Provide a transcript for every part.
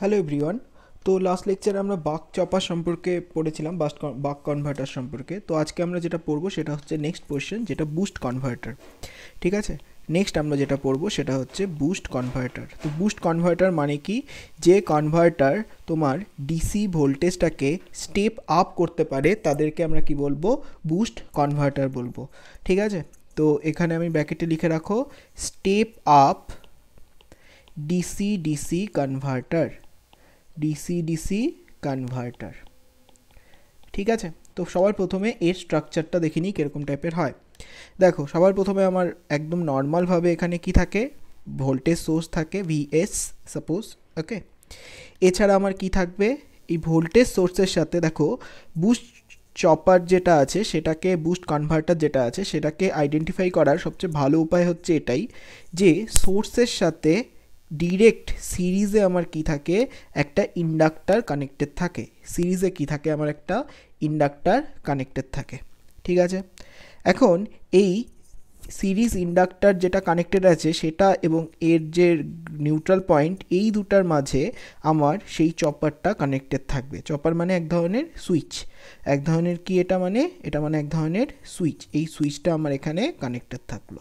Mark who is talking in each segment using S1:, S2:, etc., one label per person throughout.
S1: hello everyone তো last লেকচারে আমরা বাক চপার সম্পর্কে পড়েছিলাম বাস্ট বাক কনভার্টার সম্পর্কে তো আজকে আমরা যেটা পড়বো সেটা হচ্ছে নেক্সট কোয়েশ্চেন যেটা বুস্ট কনভার্টার ঠিক আছে নেক্সট আমরা যেটা পড়বো সেটা হচ্ছে বুস্ট কনভার্টার তো বুস্ট কনভার্টার মানে কি যে কনভার্টার তোমার ডিসি ভোল্টেজটাকে স্টেপ আপ করতে পারে তাদেরকে আমরা কি বলবো বুস্ট কনভার্টার বলবো ঠিক আছে তো এখানে আমি ব্যাকেটে লিখে রাখো step up DC DC converter DC DC converter ঠিক আছে তো সবার প্রথমে এর স্ট্রাকচারটা দেখে নিই কীরকম টাইপের হয় দেখো সবার প্রথমে আমার একদম নর্মালভাবে এখানে কি থাকে ভোল্টেজ সোর্স থাকে ভিএস সাপোজ ওকে এছাড়া আমার কি থাকবে এই ভোল্টেজ সোর্সের সাথে দেখো বুস্ট চপার যেটা আছে সেটাকে বুস্ট কনভার্টার যেটা আছে সেটাকে আইডেন্টিফাই করার সবচেয়ে ভালো উপায় হচ্ছে এটাই যে সোর্সের সাথে ডিরেক্ট সিরিজে আমার কি থাকে একটা ইন্ডাক্টার কানেক্টেড থাকে সিরিজে কি থাকে আমার একটা ইন্ডাক্টার কানেক্টেড থাকে ঠিক আছে এখন এই সিরিজ ইন্ডাক্টার যেটা কানেক্টেড আছে সেটা এবং এর যে নিউট্রাল পয়েন্ট এই দুটার মাঝে আমার সেই চপারটা কানেক্টেড থাকবে চপার মানে এক ধরনের সুইচ এক ধরনের কি এটা মানে এটা মানে এক ধরনের সুইচ এই সুইচটা আমার এখানে কানেক্টেড থাকলো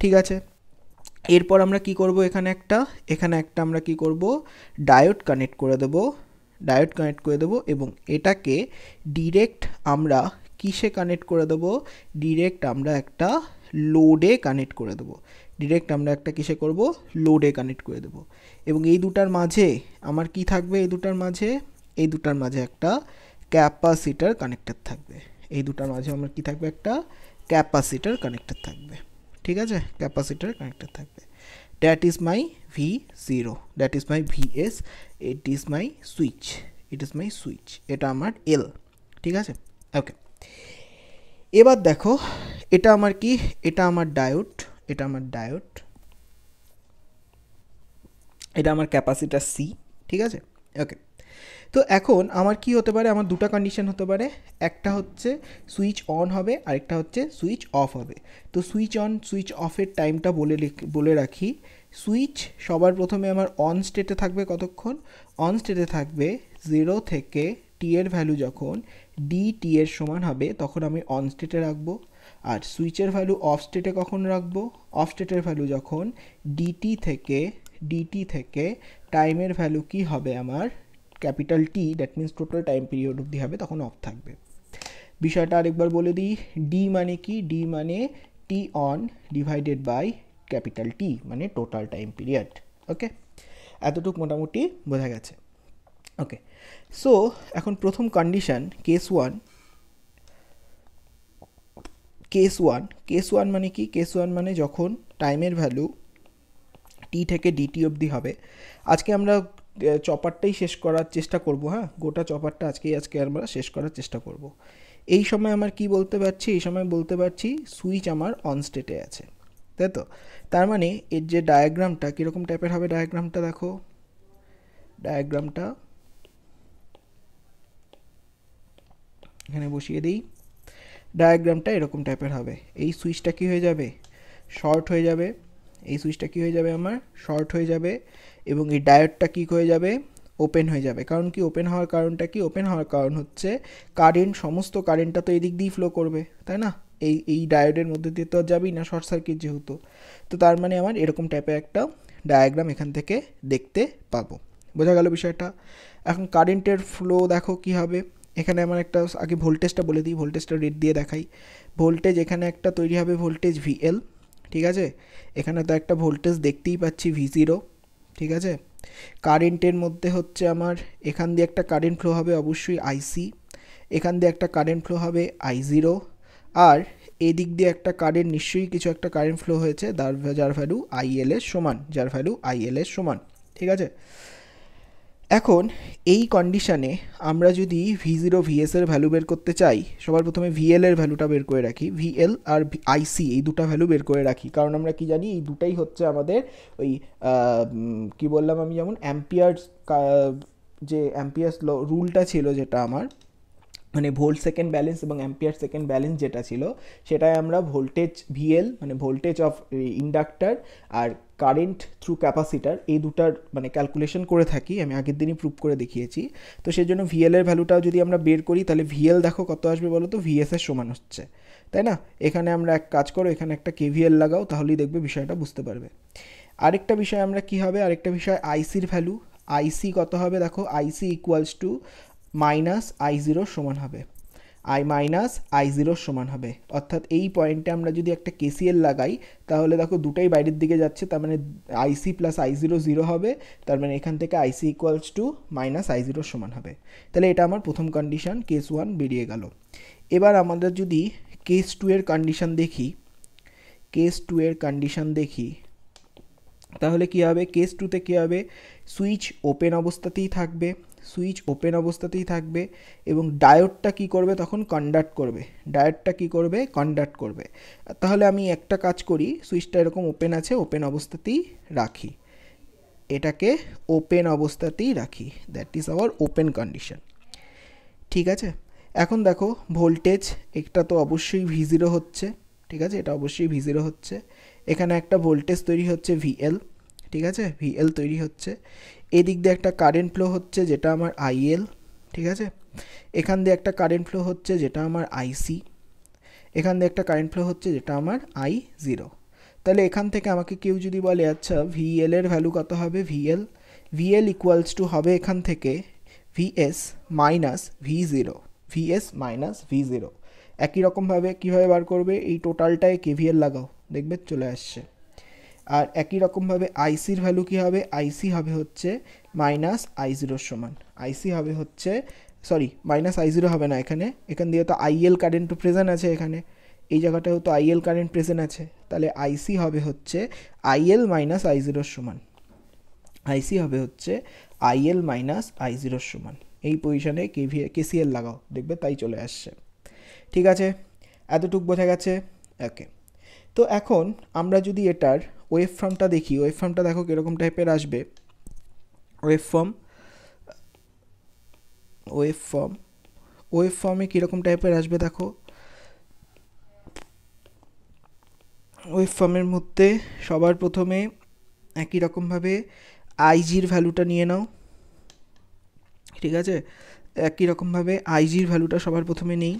S1: ঠিক আছে এরপর আমরা কি করব এখানে একটা এখানে একটা আমরা কি করব ডায়োড কানেক্ট করে দেব ডায়োড কানেক্ট করে দেব এবং এটাকে ডিরেক্ট আমরা কিসে কানেক্ট করে দেব ডিরেক্ট আমরা একটা লোডে কানেক্ট করে দেব ডিরেক্ট আমরা একটা কিসে করব লোডে কানেক্ট করে দেব এবং এই দুটার মাঝে আমার কি থাকবে এই দুটার মাঝে এই দুটার মাঝে একটা ক্যাপাসিটার কানেক্টার থাকবে এই দুটার মাঝে আমার কি থাকবে একটা ক্যাপাসিটার কানেক্টার থাকবে ঠিক আছে ক্যাপাসিটর কানেক্ট করতে হবে that is my V0 that is my VS এটা is my switch it is my switch এটা আমার L ঠিক আছে ওকে এবারে দেখো এটা আমার কি এটা আমার ডায়োড এটা আমার ডায়োড এটা আমার ক্যাপাসিটর C ঠিক আছে ওকে তো এখন আমার কি হতে পারে আমার দুটা কন্ডিশন হতে পারে একটা হচ্ছে সুইচ অন হবে আরেকটা হচ্ছে সুইচ অফ হবে তো সুইচ অন সুইচ অফের টাইমটা বলে বলে রাখি সুইচ সবার প্রথমে আমার অন স্টেটে থাকবে কতক্ষণ অন স্টেটে থাকবে জিরো থেকে টি এর ভ্যালু যখন ডি টি এর সমান হবে তখন আমি অন স্টেটে রাখবো আর সুইচের ভ্যালু অফ স্টেটে কখন রাখবো অফ স্টেটের ভ্যালু যখন ডিটি থেকে ডিটি থেকে টাইমের ভ্যালু কি হবে আমার capital T that means total time period অবধি হবে তখন অফ থাকবে বিষয়টা আরেকবার বলে দিই ডি মানে কি ডি মানে T on divided by capital T মানে টোটাল টাইম পিরিয়ড ওকে এতটুক মোটামুটি বোঝা গেছে ওকে সো এখন প্রথম condition case one case one case one মানে কি কেস ওয়ান মানে যখন টাইমের ভ্যালু টি থেকে ডিটি অবধি হবে আজকে আমরা চপারটাই শেষ করার চেষ্টা করব হ্যাঁ গোটা চপারটা আজকেই আজকে আমরা শেষ করার চেষ্টা করব এই সময় আমার কি বলতে পারছি এই সময় বলতে পারছি সুইচ আমার অন স্টেটে আছে তাই তো তার মানে এর যে ডায়াগ্রামটা কীরকম টাইপের হবে ডায়াগ্রামটা দেখো ডায়াগ্রামটা এখানে বসিয়ে দিই ডায়াগ্রামটা এরকম টাইপের হবে এই সুইচটা কি হয়ে যাবে শর্ট হয়ে যাবে এই সুইচটা কী হয়ে যাবে আমার শর্ট হয়ে যাবে এবং এই ডায়োডটা কী হয়ে যাবে ওপেন হয়ে যাবে কারণ কি ওপেন হওয়ার কারণটা কি ওপেন হওয়ার কারণ হচ্ছে কারেন্ট সমস্ত কারেন্টটা তো এদিক দিয়েই ফ্লো করবে তাই না এই এই ডায়োডের মধ্যে দিয়ে তো যাবেই না শর্ট সার্কিট যেহেতু তো তার মানে আমার এরকম টাইপের একটা ডায়াগ্রাম এখান থেকে দেখতে পাবো বোঝা গেল বিষয়টা এখন কারেন্টের ফ্লো দেখো কি হবে এখানে আমার একটা আগে ভোল্টেজটা বলে দিই ভোল্টেজটা রেট দিয়ে দেখাই ভোল্টেজ এখানে একটা তৈরি হবে ভোল্টেজ ভিএল ঠিক আছে এখানে তো একটা ভোল্টেজ দেখতেই পাচ্ছি ভি জিরো ঠিক আছে কারেন্টের মধ্যে হচ্ছে আমার এখান দিয়ে একটা কারেন্ট ফ্লো হবে অবশ্যই আইসি এখান দিয়ে একটা কারেন্ট ফ্লো হবে আই জিরো আর এদিক দিয়ে একটা কারেন্ট নিশ্চয়ই কিছু একটা কারেন্ট ফ্লো হয়েছে যার ভ্যালু আইএলের সমান যার ভ্যালু আইএলের সমান ঠিক আছে এখন এই কন্ডিশানে আমরা যদি ভি জিরো ভিএস এর ভ্যালু বের করতে চাই সবার প্রথমে ভিএল এর ভ্যালুটা বের করে রাখি ভিএল আর আইসি এই দুটো ভ্যালু বের করে রাখি কারণ আমরা কি জানি এই দুটাই হচ্ছে আমাদের ওই কি বললাম আমি যেমন অ্যাম্পিয়ার্স যে অ্যাম্পিয়ার্স রুলটা ছিল যেটা আমার মানে ভোল্ট সেকেন্ড ব্যালেন্স এবং অ্যাম্পিয়ার সেকেন্ড ব্যালেন্স যেটা ছিল সেটাই আমরা ভোল্টেজ ভিএল মানে ভোল্টেজ অফ ইন্ডাক্টার আর কারেন্ট থ্রু ক্যাপাসিটার এই দুটার মানে ক্যালকুলেশন করে থাকি আমি আগের দিনই প্রুভ করে দেখিয়েছি তো সেই জন্য ভিএল এর ভ্যালুটাও যদি আমরা বের করি তাহলে ভিএল দেখো কত আসবে বলো তো ভিএস এর সমান হচ্ছে তাই না এখানে আমরা এক কাজ করো এখানে একটা কেভিএল লাগাও তাহলেই দেখবে বিষয়টা বুঝতে পারবে আরেকটা বিষয় আমরা কি হবে আরেকটা বিষয় আইসির ভ্যালু আইসি কত হবে দেখো IC equals to minus I zero সমান হবে আই মাইনাস আই জিরোর সমান হবে অর্থাৎ এই পয়েন্টে আমরা যদি একটা কেসিএল লাগাই তাহলে দেখো দুটাই বাইরের দিকে যাচ্ছে তার মানে IC plus I zero zero হবে তার মানে এখান থেকে IC equals to minus I জিরোর সমান হবে তাহলে এটা আমার প্রথম কন্ডিশান কেস ওয়ান বেরিয়ে গেল এবার আমাদের যদি কেস টু এর কন্ডিশান দেখি কেস টু এর কন্ডিশান দেখি তাহলে কী হবে কেস টুতে কী হবে সুইচ ওপেন অবস্থাতেই থাকবে সুইচ ওপেন অবস্থাতেই থাকবে এবং ডায়োডটা কি করবে তখন কন্ডাক্ট করবে ডায়োডটা কি করবে কন্ডাক্ট করবে তাহলে আমি একটা কাজ করি সুইচটা এরকম ওপেন আছে ওপেন অবস্থাতেই রাখি এটাকে ওপেন অবস্থাতেই রাখি that is our open condition ঠিক আছে এখন দেখো ভোল্টেজ একটা তো অবশ্যই ভিজিরো হচ্ছে ঠিক আছে এটা অবশ্যই ভিজিরো হচ্ছে এখানে একটা ভোল্টেজ তৈরি হচ্ছে ভিএল ঠিক আছে ভিএল তৈরি হচ্ছে এদিক দিয়ে একটা কারেন্ট ফ্লো হচ্ছে যেটা আমার আইএল ঠিক আছে এখান দিয়ে একটা কারেন্ট ফ্লো হচ্ছে যেটা আমার আইসি এখান দিয়ে একটা কারেন্ট ফ্লো হচ্ছে যেটা আমার আই জিরো তাহলে এখান থেকে আমাকে কেউ যদি বলে আচ্ছা ভিএল এর ভ্যালু কত হবে ভিএল ভিএল ইকুয়ালস টু হবে এখান থেকে VS minus V zero VS minus V zero একই রকমভাবে কীভাবে বার করবে এই টোটালটায় কেভিএল লাগাও দেখবে চলে আসছে আর একই রকমভাবে আইসির ভ্যালু কী হবে আইসি হবে হচ্ছে মাইনাস আই জিরোর সমান আইসি হবে হচ্ছে সরি মাইনাস আই জিরো হবে না এখানে এখান দিয়ে তো আইএল কারেন্ট প্রেজেন্ট আছে এখানে এই জায়গাটাও তো আইএল কারেন্ট প্রেজেন্ট আছে তাহলে আইসি হবে হচ্ছে আইএল মাইনাস আই জিরোর সমান আইসি হবে হচ্ছে আইএল মাইনাস আই জিরোর সমান এই পজিশনে কেভি কেসিএল লাগাও দেখবে তাই চলে আসছে ঠিক আছে এতটুক বোঝা গেছে ওকে তো এখন আমরা যদি এটার ওয়েব ফর্মটা দেখি ওয়েব ফর্মটা দেখো কীরকম টাইপের আসবে ওয়েব ফর্ম ওয়েব ফর্ম ওয়েব ফর্মে কীরকম টাইপের আসবে দেখো ওয়েব ফর্মের মধ্যে সবার প্রথমে একই রকমভাবে আইজির ভ্যালুটা নিয়ে নাও ঠিক আছে একই রকমভাবে আইজির ভ্যালুটা সবার প্রথমে নেই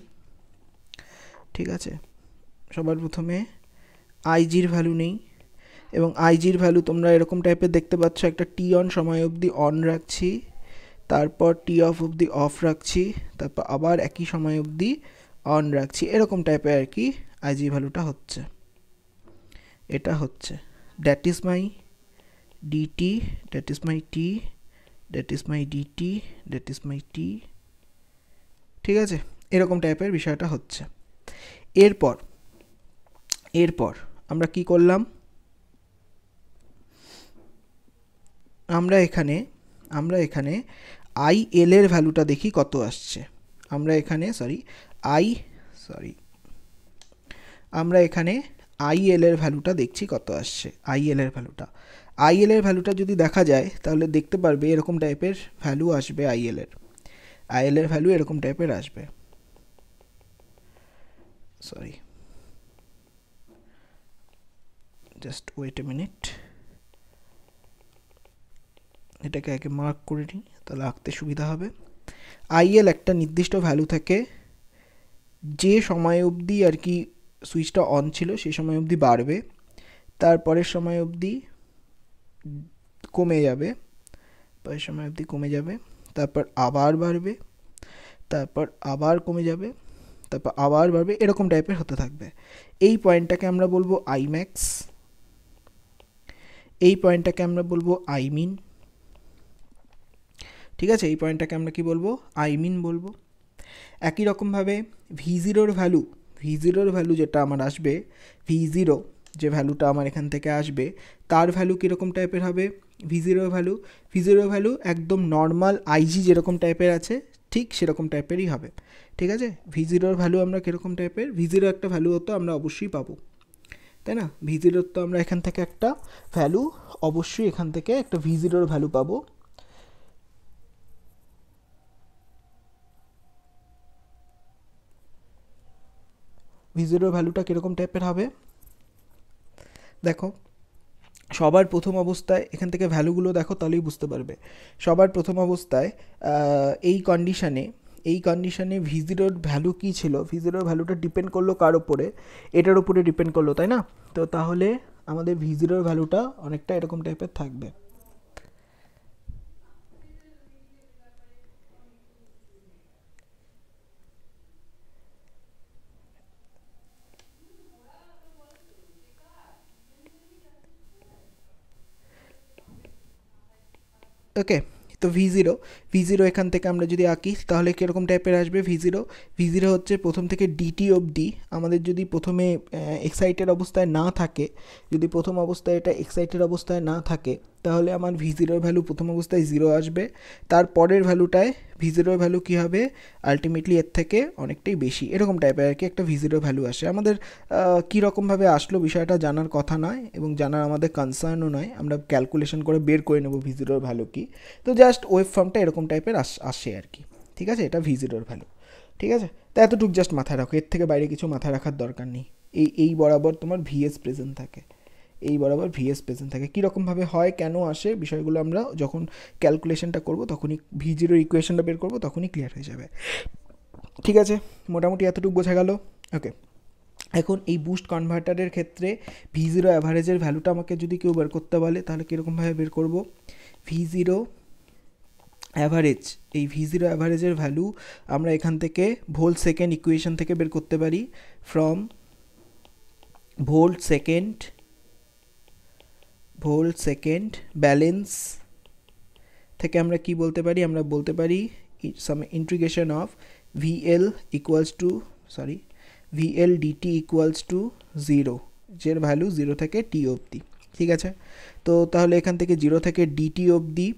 S1: ঠিক আছে সবার প্রথমে আইজির ভ্যালু নেই এবং আইজির ভ্যালু তোমরা এরকম টাইপের দেখতে পাচ্ছ একটা টি অন সময় অবধি অন রাখছি তারপর টি অফ অবধি অফ রাখছি তারপর আবার একই সময় অবধি অন রাখছি এরকম টাইপের আর কি আইজি ভ্যালুটা হচ্ছে এটা হচ্ছে that is my DT that is my T that is my DT that is my T ঠিক আছে এরকম টাইপের বিষয়টা হচ্ছে এরপর এরপর আমরা কি করলাম আমরা এখানে আমরা এখানে আই এল এর ভ্যালুটা দেখি কত আসছে আমরা এখানে সরি আই সরি আমরা এখানে এল এর ভ্যালুটা দেখছি কত আসছে এল এর ভ্যালুটা এল এর ভ্যালুটা যদি দেখা যায় তাহলে দেখতে পারবে এরকম টাইপের ভ্যালু আসবে এল এর এল এর ভ্যালু এরকম টাইপের আসবে sorry just wait a minute এটাকে আগে মার্ক করে নিই তাহলে আঁকতে সুবিধা হবে আইএল একটা নির্দিষ্ট ভ্যালু থাকে যে সময় অবধি আর কি সুইচটা অন ছিল সেই সময় অবধি বাড়বে তারপরের সময় অবধি কমে যাবে পরের সময় অবধি কমে যাবে তারপর আবার বাড়বে তারপর আবার কমে যাবে তারপর আবার বাড়বে এরকম টাইপের হতে থাকবে এই পয়েন্টটাকে আমরা বলবো আইম্যাক্স এই পয়েন্টটাকে আমরা বলবো আই মিন ঠিক আছে এই পয়েন্টটাকে আমরা কি বলবো আই মিন বলবো একই রকমভাবে ভি জিরোর ভ্যালু ভি জিরোর ভ্যালু যেটা আমার আসবে ভি জিরো যে ভ্যালুটা আমার এখান থেকে আসবে তার ভ্যালু কীরকম টাইপের হবে ভি ভ্যালু ভি ভ্যালু একদম নর্মাল আইজি যেরকম টাইপের আছে ঠিক সেরকম টাইপেরই হবে ঠিক আছে ভি জিরোর ভ্যালু আমরা কীরকম টাইপের ভি জিরো একটা ভ্যালু হতো আমরা অবশ্যই পাবো তাই না ভি জিরোর তো আমরা এখান থেকে একটা ভ্যালু অবশ্যই এখান থেকে একটা ভি জিরোর ভ্যালু পাবো ভি জিরোর ভ্যালুটা কীরকম টাইপের হবে দেখো সবার প্রথম অবস্থায় এখান থেকে ভ্যালুগুলো দেখো তাহলেই বুঝতে পারবে সবার প্রথম অবস্থায় এই কন্ডিশানে এই কন্ডিশনে ভিজিরোর ভ্যালু কী ছিল ভিজিরোর ভ্যালুটা ডিপেন্ড করলো কার ওপরে এটার উপরে ডিপেন্ড করলো তাই না তো তাহলে আমাদের ভিজিরোর ভ্যালুটা অনেকটা এরকম টাইপের থাকবে okay তো ভিজিরো ভিজিরো এখান থেকে আমরা যদি আঁকি তাহলে কীরকম টাইপের আসবে ভিজিরো ভিজিরো হচ্ছে প্রথম থেকে ডিটি অবধি আমাদের যদি প্রথমে এক্সাইটেড অবস্থায় না থাকে যদি প্রথম অবস্থায় এটা এক্সাইটেড অবস্থায় না থাকে তাহলে আমার ভি ভ্যালু প্রথম অবস্থায় জিরো আসবে তার পরের ভ্যালুটায় ভি ভ্যালু কী হবে আলটিমেটলি এর থেকে অনেকটাই বেশি এরকম টাইপের আর কি একটা ভি ভ্যালু আসে আমাদের কীরকমভাবে আসলো বিষয়টা জানার কথা নয় এবং জানার আমাদের কনসার্নও নয় আমরা ক্যালকুলেশন করে বের করে নেব ভিজিরোর ভ্যালু কী তো যা জাস্ট ওয়েব ফর্মটা এরকম টাইপের আসে আর কি ঠিক আছে এটা ভিজিরোর ভ্যালু ঠিক আছে তা এতটুকু জাস্ট মাথায় রাখো এর থেকে বাইরে কিছু মাথায় রাখার দরকার নেই এই এই বরাবর তোমার ভিএস প্রেজেন্ট থাকে এই বরাবর ভিএস প্রেজেন্ট থাকে কীরকমভাবে হয় কেন আসে বিষয়গুলো আমরা যখন ক্যালকুলেশনটা করব তখনই ভি জিরো ইকুয়েশনটা বের করব তখনই ক্লিয়ার হয়ে যাবে ঠিক আছে মোটামুটি এতটুকু বোঝা গেল ওকে এখন এই বুস্ট কনভার্টারের ক্ষেত্রে ভি জিরো অ্যাভারেজের ভ্যালুটা আমাকে যদি কেউ বের করতে বলে তাহলে কীরকমভাবে বের করবো ভি জিরো অ্যাভারেজ এই ভি জিরো অ্যাভারেজের ভ্যালু আমরা এখান থেকে ভোল্ট সেকেন্ড ইকুয়েশন থেকে বের করতে পারি from volt second volt second balance থেকে আমরা কি বলতে পারি আমরা বলতে পারি sum integration of VL equals to sorry VL DT equals to zero যের ভ্যালু জিরো থেকে টি অবধি ঠিক আছে তো তাহলে এখান থেকে জিরো থেকে ডিটি অবধি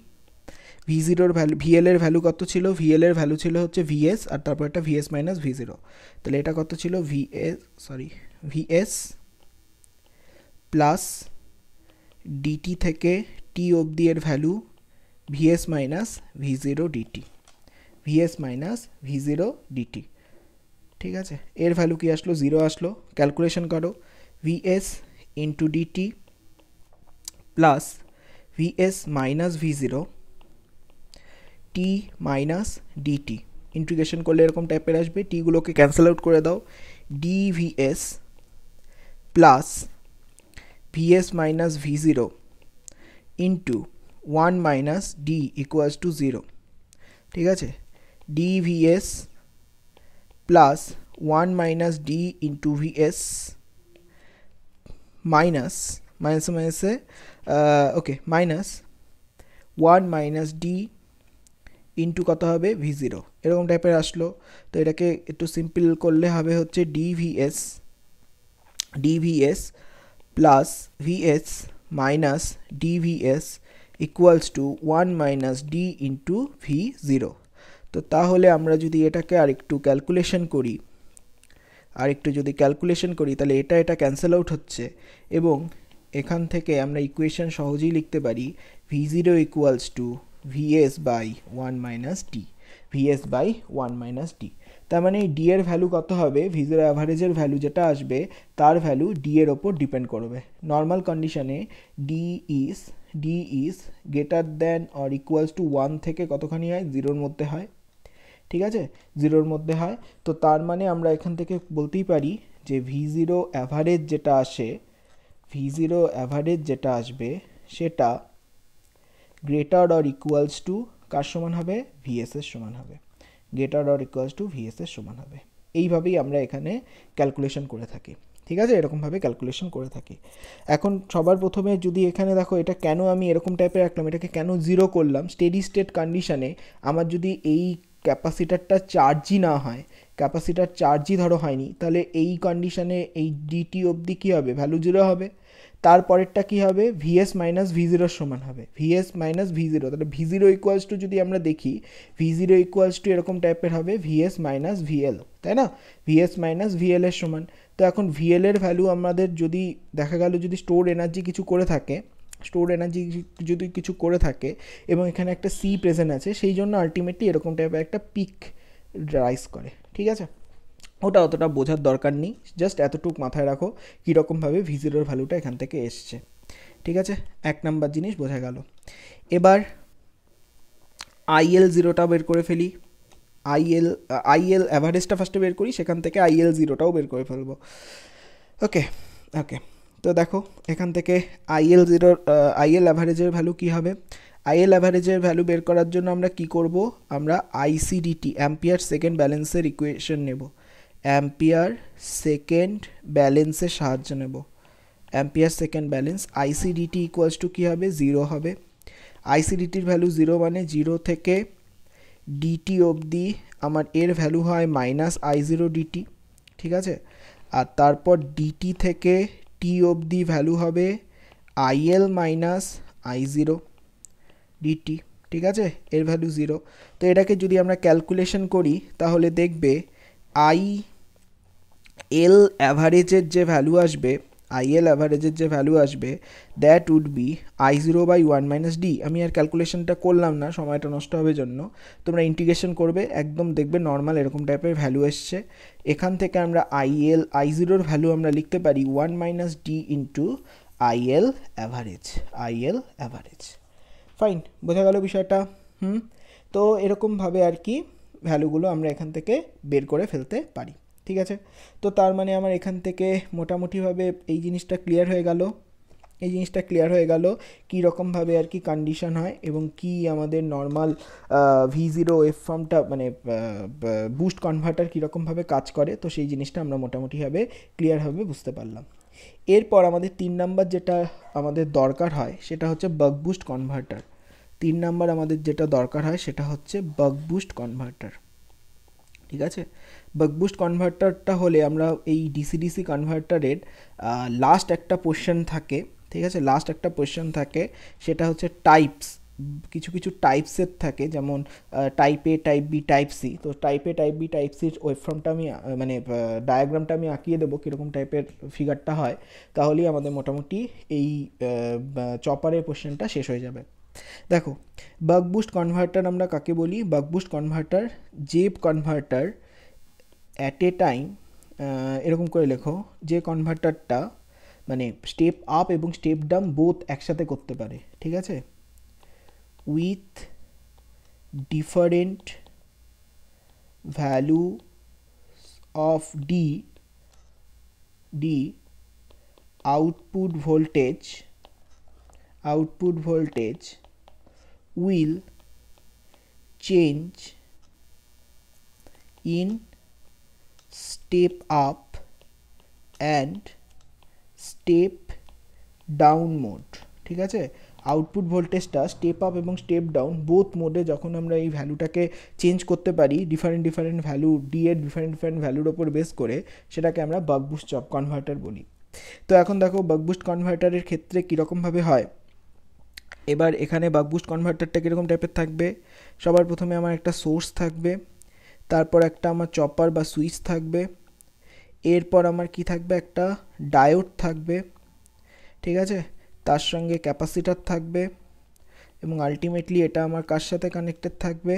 S1: ভি জিরোর ভ্যালু ভিএল এর ভ্যালু কত ছিল ভিএল এর ভ্যালু ছিল হচ্ছে ভিএস আর তারপর একটা ভিএস মাইনাস ভি জিরো তাহলে এটা কত ছিল VS sorry VS plus DT থেকে টি অবধি এর value VS minus V zero DT VS minus V zero DT ঠিক আছে এর ভ্যালু কি আসলো জিরো আসলো ক্যালকুলেশন করো VS into DT plus VS minus V zero T minus DT integration করলে এরকম টাইপের আসবে টিগুলোকে ক্যান্সেল আউট করে দাও DVS plus VS minus V zero into one minus D equals to zero ঠিক আছে DVS plus one minus D into VS minus minus মাইনাসে okay minus one minus D into কত হবে ভি জিরো এরকম টাইপের আসলো তো এটাকে একটু সিম্পল করলে হবে হচ্ছে DVS DVS plus VS minus DVS equals to one minus D into V zero তো তাহলে আমরা যদি এটাকে আর একটু ক্যালকুলেশন করি আর একটু যদি ক্যালকুলেশন করি তাহলে এটা এটা ক্যান্সেল আউট হচ্ছে এবং এখান থেকে আমরা ইকুয়েশন সহজেই লিখতে পারি V zero equals to vs by one minus T vs by one minus T তার মানে ডি এর ভ্যালু কত হবে ভিজোর অ্যাভারেজের ভ্যালু যেটা আসবে তার ভ্যালু ডি এর ওপর ডিপেন্ড করবে নর্মাল কন্ডিশনে D is D is greater than or equals to one থেকে কতখানি হয় জিরোর মধ্যে হয় ঠিক আছে জিরোর মধ্যে হয় তো তার মানে আমরা এখান থেকে বলতেই পারি যে ভি জিরো অ্যাভারেজ যেটা আসে ভি জিরো অ্যাভারেজ যেটা আসবে সেটা গ্রেটার অর ইকুয়ালস টু কার সমান হবে ভিএসের সমান হবে গ্রেটার অর ইকুয়ালস টু ভিএসের সমান হবে এইভাবেই আমরা এখানে ক্যালকুলেশন করে থাকি ঠিক আছে এরকমভাবে ক্যালকুলেশন করে থাকি এখন সবার প্রথমে যদি এখানে দেখো এটা কেন আমি এরকম টাইপের রাখলাম এটাকে কেন জিরো করলাম স্টেডি স্টেট কন্ডিশানে আমার যদি এই ক্যাপাসিটারটা চার্জই না হয় ক্যাপাসিটার চার্জই ধরো হয়নি তাহলে এই কন্ডিশানে এই ডিটি অবধি কী হবে ভ্যালু জিরো হবে তারপরেরটা কী হবে ভিএস মাইনাস ভি জিরোর সমান হবে ভিএস মাইনাস ভি জিরো তাহলে ভি জিরো ইকুয়ালস টু যদি আমরা দেখি ভি জিরো ইকুয়ালস টু এরকম টাইপের হবে ভিএস মাইনাস ভিএল তাই না ভিএস মাইনাস ভিএল এর সমান তো এখন ভিএল এর ভ্যালু আমাদের যদি দেখা গেল যদি স্টোর এনার্জি কিছু করে থাকে স্টোর এনার্জি যদি কিছু করে থাকে এবং এখানে একটা সি প্রেজেন্ট আছে সেই জন্য আলটিমেটলি এরকম টাইপের একটা পিক রাইজ করে ঠিক আছে ওটা অতটা বোঝার দরকার নেই জাস্ট এতটুকু মাথায় রাখো কীরকমভাবে ভি জিরোর ভ্যালুটা এখান থেকে এসছে ঠিক আছে এক নাম্বার জিনিস বোঝা গেল এবার আইএল জিরোটা বের করে ফেলি আইএল আইএল অ্যাভারেজটা ফার্স্টে বের করি সেখান থেকে আইএল জিরোটাও বের করে ফেলবো ওকে ওকে তো দেখো এখান থেকে আইএল জিরোর আইএল অ্যাভারেজের ভ্যালু কী হবে আইএল অ্যাভারেজের ভ্যালু বের করার জন্য আমরা কি করব আমরা আইসিডিটি অ্যাম্পিয়ার সেকেন্ড ব্যালেন্সের ইকুয়েশন নেব অ্যাম্পিয়ার সেকেন্ড ব্যালেন্সের সাহায্য নেব ampere second balance ICDT equals to কী হবে জিরো হবে আইসিডিটির ভ্যালু জিরো মানে জিরো থেকে ডিটি অবধি আমার এর ভ্যালু হয় মাইনাস আই জিরো ডিটি ঠিক আছে আর তারপর ডিটি থেকে টি অবধি ভ্যালু হবে IL minus I zero DT ঠিক আছে এর ভ্যালু জিরো তো এটাকে যদি আমরা ক্যালকুলেশন করি তাহলে দেখবে আই এল অ্যাভারেজের যে ভ্যালু আসবে আই এল অ্যাভারেজের যে ভ্যালু আসবে that would be I zero by one minus D আমি আর ক্যালকুলেশনটা করলাম না সময়টা নষ্ট হবে জন্য তোমরা ইন্টিগ্রেশন করবে একদম দেখবে নর্মাল এরকম টাইপের ভ্যালু এসছে এখান থেকে আমরা আই এল আই জিরোর ভ্যালু আমরা লিখতে পারি one minus D into I L average I L average fine বোঝা গেল বিষয়টা হুম তো এরকমভাবে আর কি ভ্যালুগুলো আমরা এখান থেকে বের করে ফেলতে পারি ঠিক আছে তো তার মানে আমার এখান থেকে মোটামুটিভাবে এই জিনিসটা ক্লিয়ার হয়ে গেল এই জিনিসটা ক্লিয়ার হয়ে গেল কী রকমভাবে আর কি কন্ডিশন হয় এবং কি আমাদের নর্মাল ভি জিরো ওয়েব ফর্মটা মানে বুস্ট কনভার্টার কীরকমভাবে কাজ করে তো সেই জিনিসটা আমরা মোটামুটিভাবে ক্লিয়ারভাবে বুঝতে পারলাম এরপর আমাদের তিন নাম্বার যেটা আমাদের দরকার হয় সেটা হচ্ছে বাক বুস্ট কনভার্টার তিন নাম্বার আমাদের যেটা দরকার হয় সেটা হচ্ছে বাক বুস্ট কনভার্টার ঠিক আছে বাক বুস্ট কনভার্টারটা হলে আমরা এই ডিসি ডিসি কনভার্টারের লাস্ট একটা পোর্শন থাকে ঠিক আছে লাস্ট একটা পোর্শন থাকে সেটা হচ্ছে টাইপস কিছু কিছু টাইপসের থাকে যেমন type A type B type C তো type A type B type সির ওয়েবফর্মটা আমি মানে ডায়াগ্রামটা আমি আঁকিয়ে দেবো কীরকম টাইপের ফিগারটা হয় তাহলেই আমাদের মোটামুটি এই চপারের পোর্শনটা শেষ হয়ে যাবে দেখো বাক বুস্ট কনভার্টার আমরা কাকে বলি বাক বুস্ট কনভার্টার জেব কনভার্টার অ্যাট এ টাইম এরকম করে লেখো যে কনভার্টারটা মানে স্টেপ আপ এবং স্টেপ ডাউন বোথ একসাথে করতে পারে ঠিক আছে with different value of D D output voltage output voltage will change in step up and step down mode ঠিক আছে আউটপুট ভোল্টেজটা স্টেপ আপ এবং স্টেপ ডাউন বোথ মোডে যখন আমরা এই ভ্যালুটাকে চেঞ্জ করতে পারি ডিফারেন্ট ডিফারেন্ট ভ্যালু ডি এর ডিফারেন্ট ডিফারেন্ট ভ্যালুর ওপর বেস করে সেটাকে আমরা বাকবুস্ট চপ কনভার্টার বলি তো এখন দেখো বাকবুস্ট কনভার্টারের ক্ষেত্রে কীরকমভাবে হয় এবার এখানে বাকবুস্ট কনভার্টারটা কীরকম টাইপের থাকবে সবার প্রথমে আমার একটা সোর্স থাকবে তারপর একটা আমার চপার বা সুইচ থাকবে এরপর আমার কি থাকবে একটা ডায়োড থাকবে ঠিক আছে তার সঙ্গে ক্যাপাসিটার থাকবে এবং আলটিমেটলি এটা আমার কার সাথে কানেক্টেড থাকবে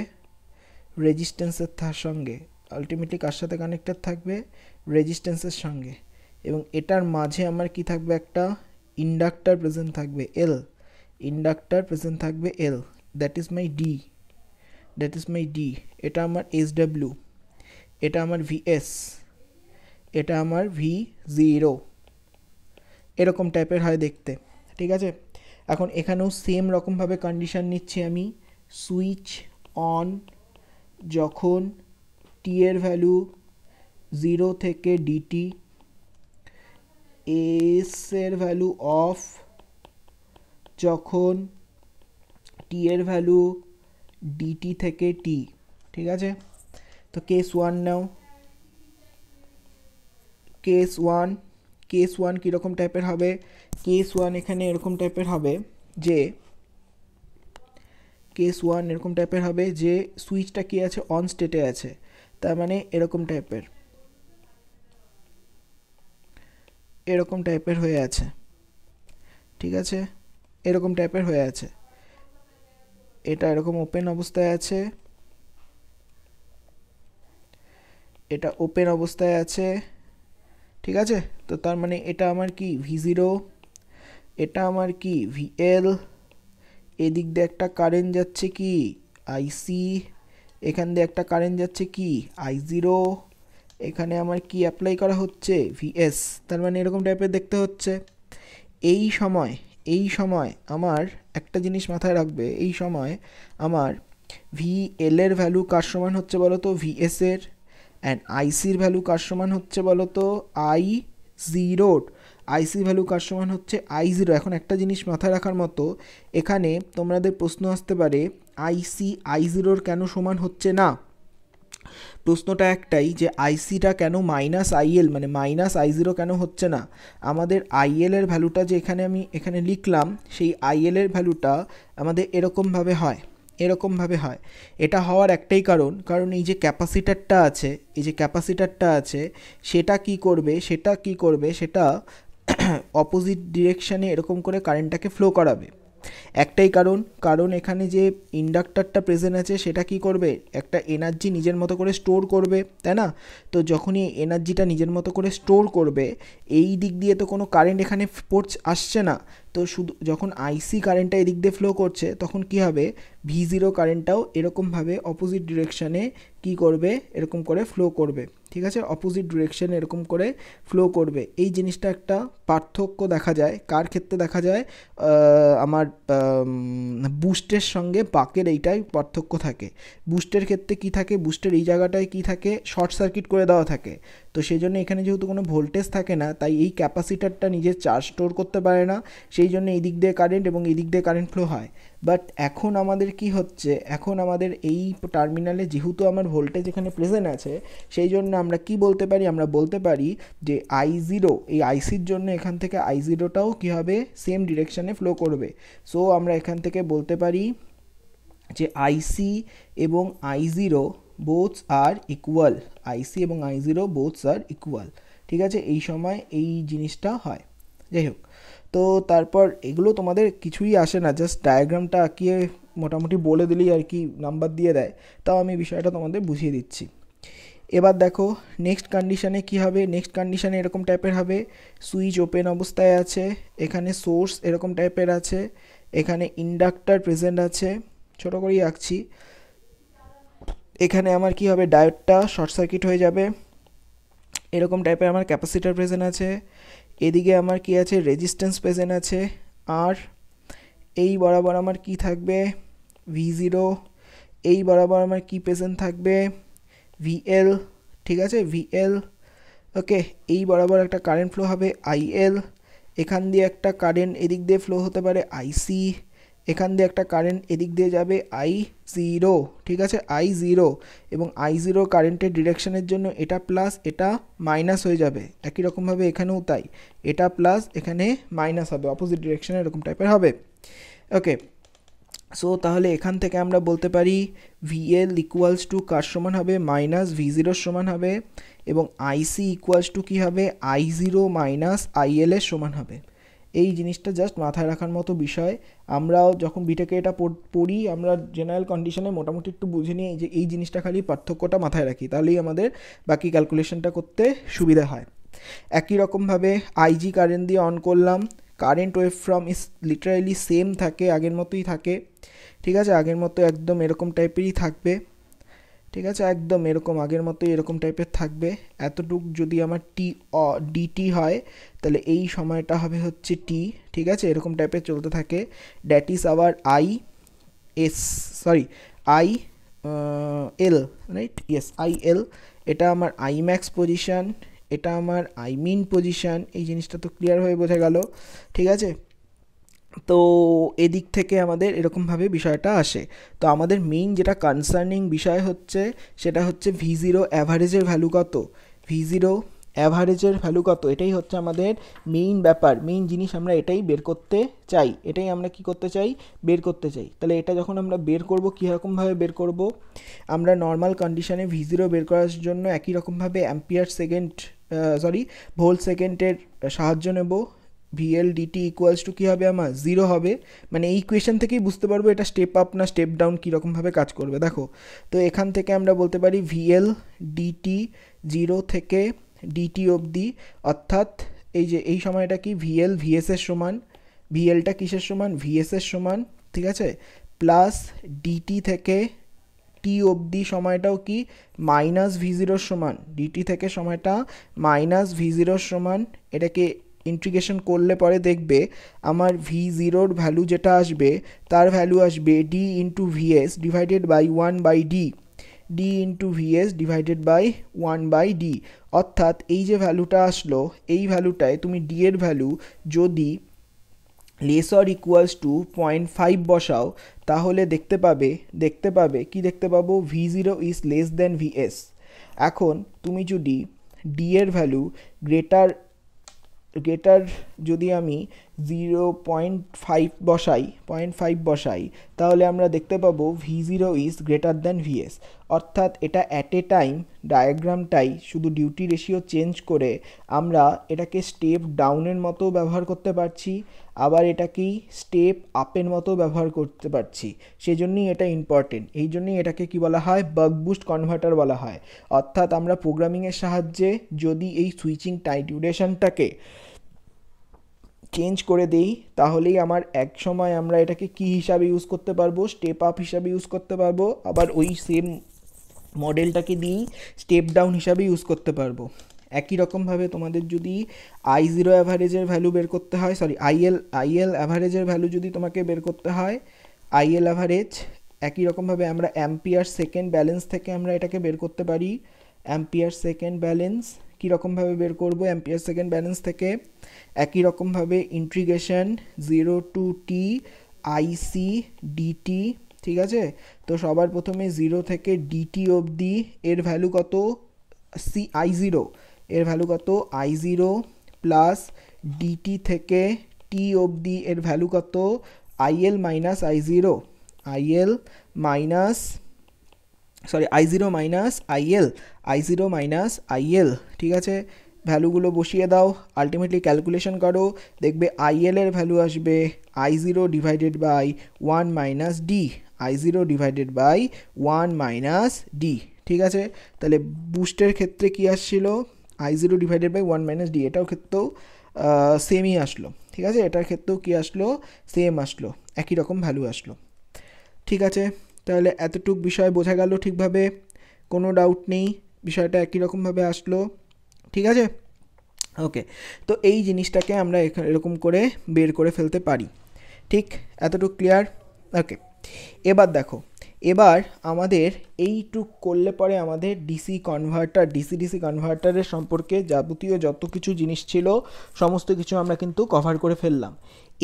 S1: রেজিস্ট্যান্সের তার সঙ্গে আলটিমেটলি কার সাথে কানেক্টেড থাকবে রেজিস্ট্যান্সের সঙ্গে এবং এটার মাঝে আমার কি থাকবে একটা ইন্ডাক্টার প্রেজেন্ট থাকবে এল ইন্ডাক্টার প্রেজেন্ট থাকবে L that is my D that is my D এটা আমার এস ডাব্লিউ এটা আমার ভি এস এটা আমার ভি জিরো এরকম টাইপের হয় দেখতে ঠিক আছে এখন এখানেও সেম রকমভাবে কন্ডিশান নিচ্ছি আমি সুইচ অন যখন টি এর ভ্যালু জিরো থেকে ডিটি এস এর ভ্যালু অফ যখন টি এর ভ্যালু ডিটি থেকে টি ঠিক আছে তো case one now case one case one কীরকম টাইপের হবে কেস ওয়ান এখানে এরকম টাইপের হবে যে কেস ওয়ান এরকম টাইপের হবে যে সুইচটা কি আছে অন স্টেটে আছে তার মানে এরকম টাইপের এরকম টাইপের হয়ে আছে ঠিক আছে এরকম টাইপের হয়ে আছে এটা এরকম ওপেন অবস্থায় আছে এটা ওপেন অবস্থায় আছে ঠিক আছে তো তার মানে এটা আমার কি ভি জিরো এটা আমার কি ভিএল এদিক দিয়ে একটা কারেন্ট যাচ্ছে কি আইসি এখান দিয়ে একটা কারেন্ট যাচ্ছে কি আই জিরো এখানে আমার কি অ্যাপ্লাই করা হচ্ছে ভিএস তার মানে এরকম টাইপের দেখতে হচ্ছে এই সময় এই সময় আমার একটা জিনিস মাথায় রাখবে এই সময় আমার ভি এল এর ভ্যালু কার সমান হচ্ছে বলো তো ভি এস এর অ্যান্ড আইসির ভ্যালু কার সমান হচ্ছে বলো তো আই জিরোর আইসি ভ্যালু কার সমান হচ্ছে আই জিরো এখন একটা জিনিস মাথায় রাখার মতো এখানে তোমাদের প্রশ্ন আসতে পারে আইসি আই জিরোর কেন সমান হচ্ছে না প্রশ্নটা একটাই যে আইসিটা কেন মাইনাস আইএল মানে মাইনাস আই জিরো কেন হচ্ছে না আমাদের আইএলের ভ্যালুটা যে এখানে আমি এখানে লিখলাম সেই আইএলের ভ্যালুটা আমাদের এরকমভাবে হয় এরকমভাবে হয় এটা হওয়ার একটাই কারণ কারণ এই যে ক্যাপাসিটারটা আছে এই যে ক্যাপাসিটারটা আছে সেটা কি করবে সেটা কি করবে সেটা অপোজিট ডিরেকশানে এরকম করে কারেন্টটাকে ফ্লো করাবে একটাই কারণ কারণ এখানে যে ইন্ডাক্টারটা প্রেজেন্ট আছে সেটা কি করবে একটা এনার্জি নিজের মতো করে স্টোর করবে তাই না তো যখনই এনার্জিটা নিজের মতো করে স্টোর করবে এই দিক দিয়ে তো কোনো কারেন্ট এখানে পড়ছে আসছে না তো শুধু যখন আইসি কারেন্টটা এদিক দিয়ে ফ্লো করছে তখন কি হবে ভি জিরো কারেন্টটাও এরকমভাবে অপোজিট ডিরেকশানে কি করবে এরকম করে ফ্লো করবে ঠিক আছে অপোজিট ডিরেকশানে এরকম করে ফ্লো করবে এই জিনিসটা একটা পার্থক্য দেখা যায় কার ক্ষেত্রে দেখা যায় আমার বুস্টের সঙ্গে বাকের এইটাই পার্থক্য থাকে বুস্টের ক্ষেত্রে কি থাকে বুস্টের এই জায়গাটায় কি থাকে শর্ট সার্কিট করে দেওয়া থাকে তো সেই জন্য এখানে যেহেতু কোনো ভোল্টেজ থাকে না তাই এই ক্যাপাসিটারটা নিজের চার্জ স্টোর করতে পারে না সেই জন্য এই দিক দিয়ে কারেন্ট এবং এই দিক দিয়ে কারেন্ট ফ্লো হয় বাট এখন আমাদের কি হচ্ছে এখন আমাদের এই টার্মিনালে যেহেতু আমার ভোল্টেজ এখানে প্রেজেন্ট আছে সেই জন্য আমরা কি বলতে পারি আমরা বলতে পারি যে আই জিরো এই আইসির জন্য এখান থেকে আই জিরোটাও কী হবে সেম ডিরেকশানে ফ্লো করবে সো আমরা এখান থেকে বলতে পারি যে আইসি এবং I zero both are equal IC এবং I zero both are equal ঠিক আছে এই সময় এই জিনিসটা হয় যাই হোক তো তারপর এগুলো তোমাদের কিছুই আসে না জাস্ট ডায়াগ্রামটা আঁকিয়ে মোটামুটি বলে দিলেই আর কি নাম্বার দিয়ে দেয় তাও আমি বিষয়টা তোমাদের বুঝিয়ে দিচ্ছি এবার দেখো নেক্সট কন্ডিশানে কি হবে নেক্সট কন্ডিশানে এরকম টাইপের হবে সুইচ ওপেন অবস্থায় আছে এখানে সোর্স এরকম টাইপের আছে এখানে ইন্ডাক্টার প্রেজেন্ট আছে ছোটো করেই আঁকছি এখানে আমার কি হবে ডায়োডটা শর্ট সার্কিট হয়ে যাবে এরকম টাইপের আমার ক্যাপাসিটার প্রেজেন্ট আছে এদিকে আমার কি আছে রেজিস্ট্যান্স প্রেজেন্ট আছে আর এই বরাবর আমার কি থাকবে ভি জিরো এই বরাবর আমার কি প্রেজেন্ট থাকবে ভিএল ঠিক আছে ভিএল ওকে এই বরাবর একটা কারেন্ট ফ্লো হবে আইএল এখান দিয়ে একটা কারেন্ট এদিক দিয়ে ফ্লো হতে পারে আইসি এখান দিয়ে একটা কারেন্ট এদিক দিয়ে যাবে আই জিরো ঠিক আছে আই জিরো এবং আই জিরো কারেন্টের ডিরেকশনের জন্য এটা প্লাস এটা মাইনাস হয়ে যাবে একই রকমভাবে এখানেও তাই এটা প্লাস এখানে মাইনাস হবে অপোজিট ডিরেকশনে এরকম টাইপের হবে ওকে সো তাহলে এখান থেকে আমরা বলতে পারি ভিএল ইকুয়ালস টু কার সমান হবে মাইনাস ভি জিরোর সমান হবে এবং আইসি ইকুয়ালস টু কী হবে আই জিরো মাইনাস আইএল এর সমান হবে এই জিনিসটা জাস্ট মাথায় রাখার মতো বিষয় আমরাও যখন বিটেকে এটা পড়ি আমরা জেনারেল কন্ডিশনে মোটামুটি একটু বুঝে নিই যে এই জিনিসটা খালি পার্থক্যটা মাথায় রাখি তাহলেই আমাদের বাকি ক্যালকুলেশনটা করতে সুবিধা হয় একই রকমভাবে আইজি কারেন্ট দিয়ে অন করলাম current waveform is literally same থাকে আগের মতোই থাকে ঠিক আছে আগের মতো একদম এরকম টাইপেরই থাকবে ঠিক আছে একদম এরকম আগের মতো এরকম টাইপের থাকবে এতটুক যদি আমার টি অ ডিটি হয় তাহলে এই সময়টা হবে হচ্ছে টি ঠিক আছে এরকম টাইপের চলতে থাকে that is our I S sorry I L right yes I L এটা আমার আই ম্যাক্স পজিশান এটা আমার আই মিন পজিশান এই জিনিসটা তো ক্লিয়ার হয়ে বোঝা গেল ঠিক আছে তো এদিক থেকে আমাদের এরকমভাবে বিষয়টা আসে তো আমাদের মেইন যেটা কনসার্নিং বিষয় হচ্ছে সেটা হচ্ছে ভি জিরো অ্যাভারেজের ভ্যালু কত ভি জিরো অ্যাভারেজের ভ্যালু কত এটাই হচ্ছে আমাদের মেইন ব্যাপার মেইন জিনিস আমরা এটাই বের করতে চাই এটাই আমরা কি করতে চাই বের করতে চাই তাহলে এটা যখন আমরা বের করবো কীরকমভাবে বের করব আমরা নর্মাল কন্ডিশনে ভি জিরো বের করার জন্য একই রকমভাবে অ্যাম্পিয়ার সেকেন্ড সরি ভোল সেকেন্ডের সাহায্য নেব ভিএল ডিটি ইকুয়ালস টু কী হবে আমার জিরো হবে মানে এই ইকুয়েশান থেকেই বুঝতে পারবো এটা স্টেপ আপ না স্টেপ ডাউন কীরকমভাবে কাজ করবে দেখো তো এখান থেকে আমরা বলতে পারি ভিএল ডিটি জিরো থেকে ডিটি অবধি অর্থাৎ এই যে এই সময়টা কি ভিএল ভিএসের সমান ভিএলটা কিসের সমান ভিএসের সমান ঠিক আছে প্লাস ডিটি থেকে টি অবধি সময়টাও কি মাইনাস ভি জিরোর সমান ডিটি থেকে সময়টা মাইনাস ভি জিরোর সমান এটাকে ইন্টিগ্রেশন করলে পরে দেখবে আমার ভি জিরোর ভ্যালু যেটা আসবে তার ভ্যালু আসবে D into VS divided by one by D D into VS divided by one by D অর্থাৎ এই যে ভ্যালুটা আসলো এই ভ্যালুটায় তুমি ডি এর ভ্যালু যদি less or equals to point five বসাও তাহলে দেখতে পাবে দেখতে পাবে কি দেখতে পাবো V zero is less than VS এখন তুমি যদি ডি এর ভ্যালু গ্রেটার গ্রেটার যদি আমি জিরো পয়েন্ট ফাইভ বসাই পয়েন্ট ফাইভ বসাই তাহলে আমরা দেখতে পাবো V zero is greater than VS অর্থাৎ এটা অ্যাট এ টাইম ডায়াগ্রামটাই শুধু ডিউটি রেশিও চেঞ্জ করে আমরা এটাকে স্টেপ ডাউনের মতো ব্যবহার করতে পারছি আবার এটা কি স্টেপ আপের মতো ব্যবহার করতে পারছি সেজন্যই এটা ইম্পর্টেন্ট এই জন্যই এটাকে কি বলা হয় বাগ বুস্ট কনভার্টার বলা হয় অর্থাৎ আমরা প্রোগ্রামিংয়ের সাহায্যে যদি এই সুইচিং টাই চেঞ্জ করে দেই তাহলেই আমার এক সময় আমরা এটাকে কি হিসাবে ইউজ করতে পারবো স্টেপ আপ হিসাবে ইউজ করতে পারবো আবার ওই সেম মডেলটাকে দিয়েই স্টেপ ডাউন হিসাবে ইউজ করতে পারবো একই রকমভাবে তোমাদের যদি আই জিরো অ্যাভারেজের ভ্যালু বের করতে হয় সরি আইএল আইএল অ্যাভারেজের ভ্যালু যদি তোমাকে বের করতে হয় আইএল অ্যাভারেজ একই রকমভাবে আমরা অ্যাম্পিয়ার সেকেন্ড ব্যালেন্স থেকে আমরা এটাকে বের করতে পারি অ্যাম্পিয়ার সেকেন্ড ব্যালেন্স কীরকমভাবে বের করব অ্যাম্পিয়ার সেকেন্ড ব্যালেন্স থেকে একই রকমভাবে integration zero to T IC DT ঠিক আছে তো সবার প্রথমে জিরো থেকে ডিটি অবধি এর ভ্যালু কত সি আই জিরো এর ভ্যালু কত আই জিরো প্লাস ডিটি থেকে টি অবধি এর ভ্যালু কত IL minus I zero IL minus sorry I zero minus IL I zero minus IL ঠিক আছে ভ্যালুগুলো বসিয়ে দাও আলটিমেটলি ক্যালকুলেশন করো দেখবে আইএলের ভ্যালু আসবে I zero divided by one minus D I zero divided by one minus D ঠিক আছে তাহলে বুস্টের ক্ষেত্রে কী আসছিলো I zero divided by one minus D এটাও ক্ষেত্রেও সেমই আসলো ঠিক আছে এটার ক্ষেত্রেও কী আসলো সেম আসলো একই রকম ভ্যালু আসলো ঠিক আছে তাহলে এতটুক বিষয় বোঝা গেল ঠিকভাবে কোনো ডাউট নেই বিষয়টা একই রকমভাবে আসলো ঠিক আছে ওকে তো এই জিনিসটাকে আমরা এরকম করে বের করে ফেলতে পারি ঠিক এতটুক ক্লিয়ার ওকে এবার দেখো এবার আমাদের এইটুক করলে পরে আমাদের ডিসি কনভার্টার ডিসি ডিসি কনভার্টারের সম্পর্কে যাবতীয় যত কিছু জিনিস ছিল সমস্ত কিছু আমরা কিন্তু কভার করে ফেললাম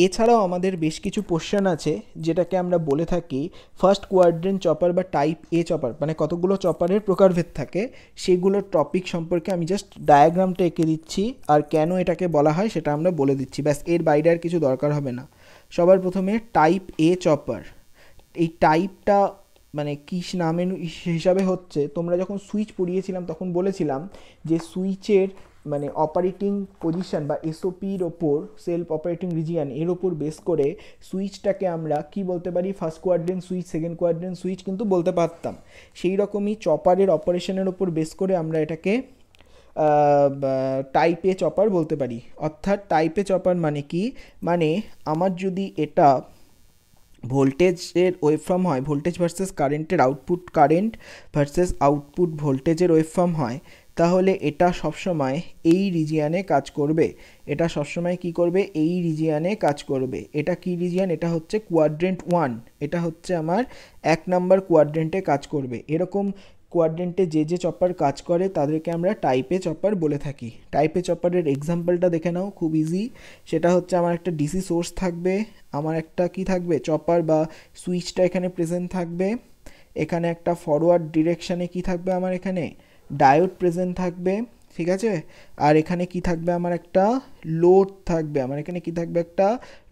S1: এছাড়াও আমাদের বেশ কিছু পোর্শন আছে যেটাকে আমরা বলে থাকি ফার্স্ট কোয়ার্ড্রেন চপার বা টাইপ এ চপার মানে কতগুলো চপারের প্রকারভেদ থাকে সেগুলোর টপিক সম্পর্কে আমি জাস্ট ডায়াগ্রামটা এঁকে দিচ্ছি আর কেন এটাকে বলা হয় সেটা আমরা বলে দিচ্ছি ব্যাস এর বাইরে আর কিছু দরকার হবে না সবার প্রথমে টাইপ এ চপার এই টাইপটা মানে কিস নামে হিসাবে হচ্ছে তোমরা যখন সুইচ পড়িয়েছিলাম তখন বলেছিলাম যে সুইচের মানে অপারেটিং পজিশন বা এসওপির ওপর সেলফ অপারেটিং রিজিয়ান এর ওপর বেস করে সুইচটাকে আমরা কি বলতে পারি first quadrant switch second quadrant switch কিন্তু বলতে পারতাম সেই রকমই চপারের অপারেশনের ওপর বেস করে আমরা এটাকে টাইপে চপার বলতে পারি অর্থাৎ টাইপে চপার মানে কি মানে আমার যদি এটা ভোল্টেজের ফর্ম হয় ভোল্টেজ ভার্সেস কারেন্টের আউটপুট কারেন্ট ভার্সেস আউটপুট ভোল্টেজের ওয়েবফর্ম হয় তাহলে এটা সবসময় এই রিজিয়ানে কাজ করবে এটা সবসময় কি করবে এই রিজিয়ানে কাজ করবে এটা কি রিজিয়ান এটা হচ্ছে কোয়াড্রেন্ট ওয়ান এটা হচ্ছে আমার এক নাম্বার কোয়াড্রেন্টে কাজ করবে এরকম কোয়াড্রেন্টে যে যে চপার কাজ করে তাদেরকে আমরা টাইপে চপার বলে থাকি টাইপে চপারের এক্সাম্পলটা দেখে নাও খুব ইজি সেটা হচ্ছে আমার একটা ডিসি সোর্স থাকবে আমার একটা কি থাকবে চপার বা সুইচটা এখানে প্রেজেন্ট থাকবে এখানে একটা ফরওয়ার্ড ডিরেকশানে কি থাকবে আমার এখানে ডায়োড প্রেজেন্ট থাকবে ঠিক আছে আর এখানে কি থাকবে আমার একটা লোড থাকবে আমার এখানে কি থাকবে একটা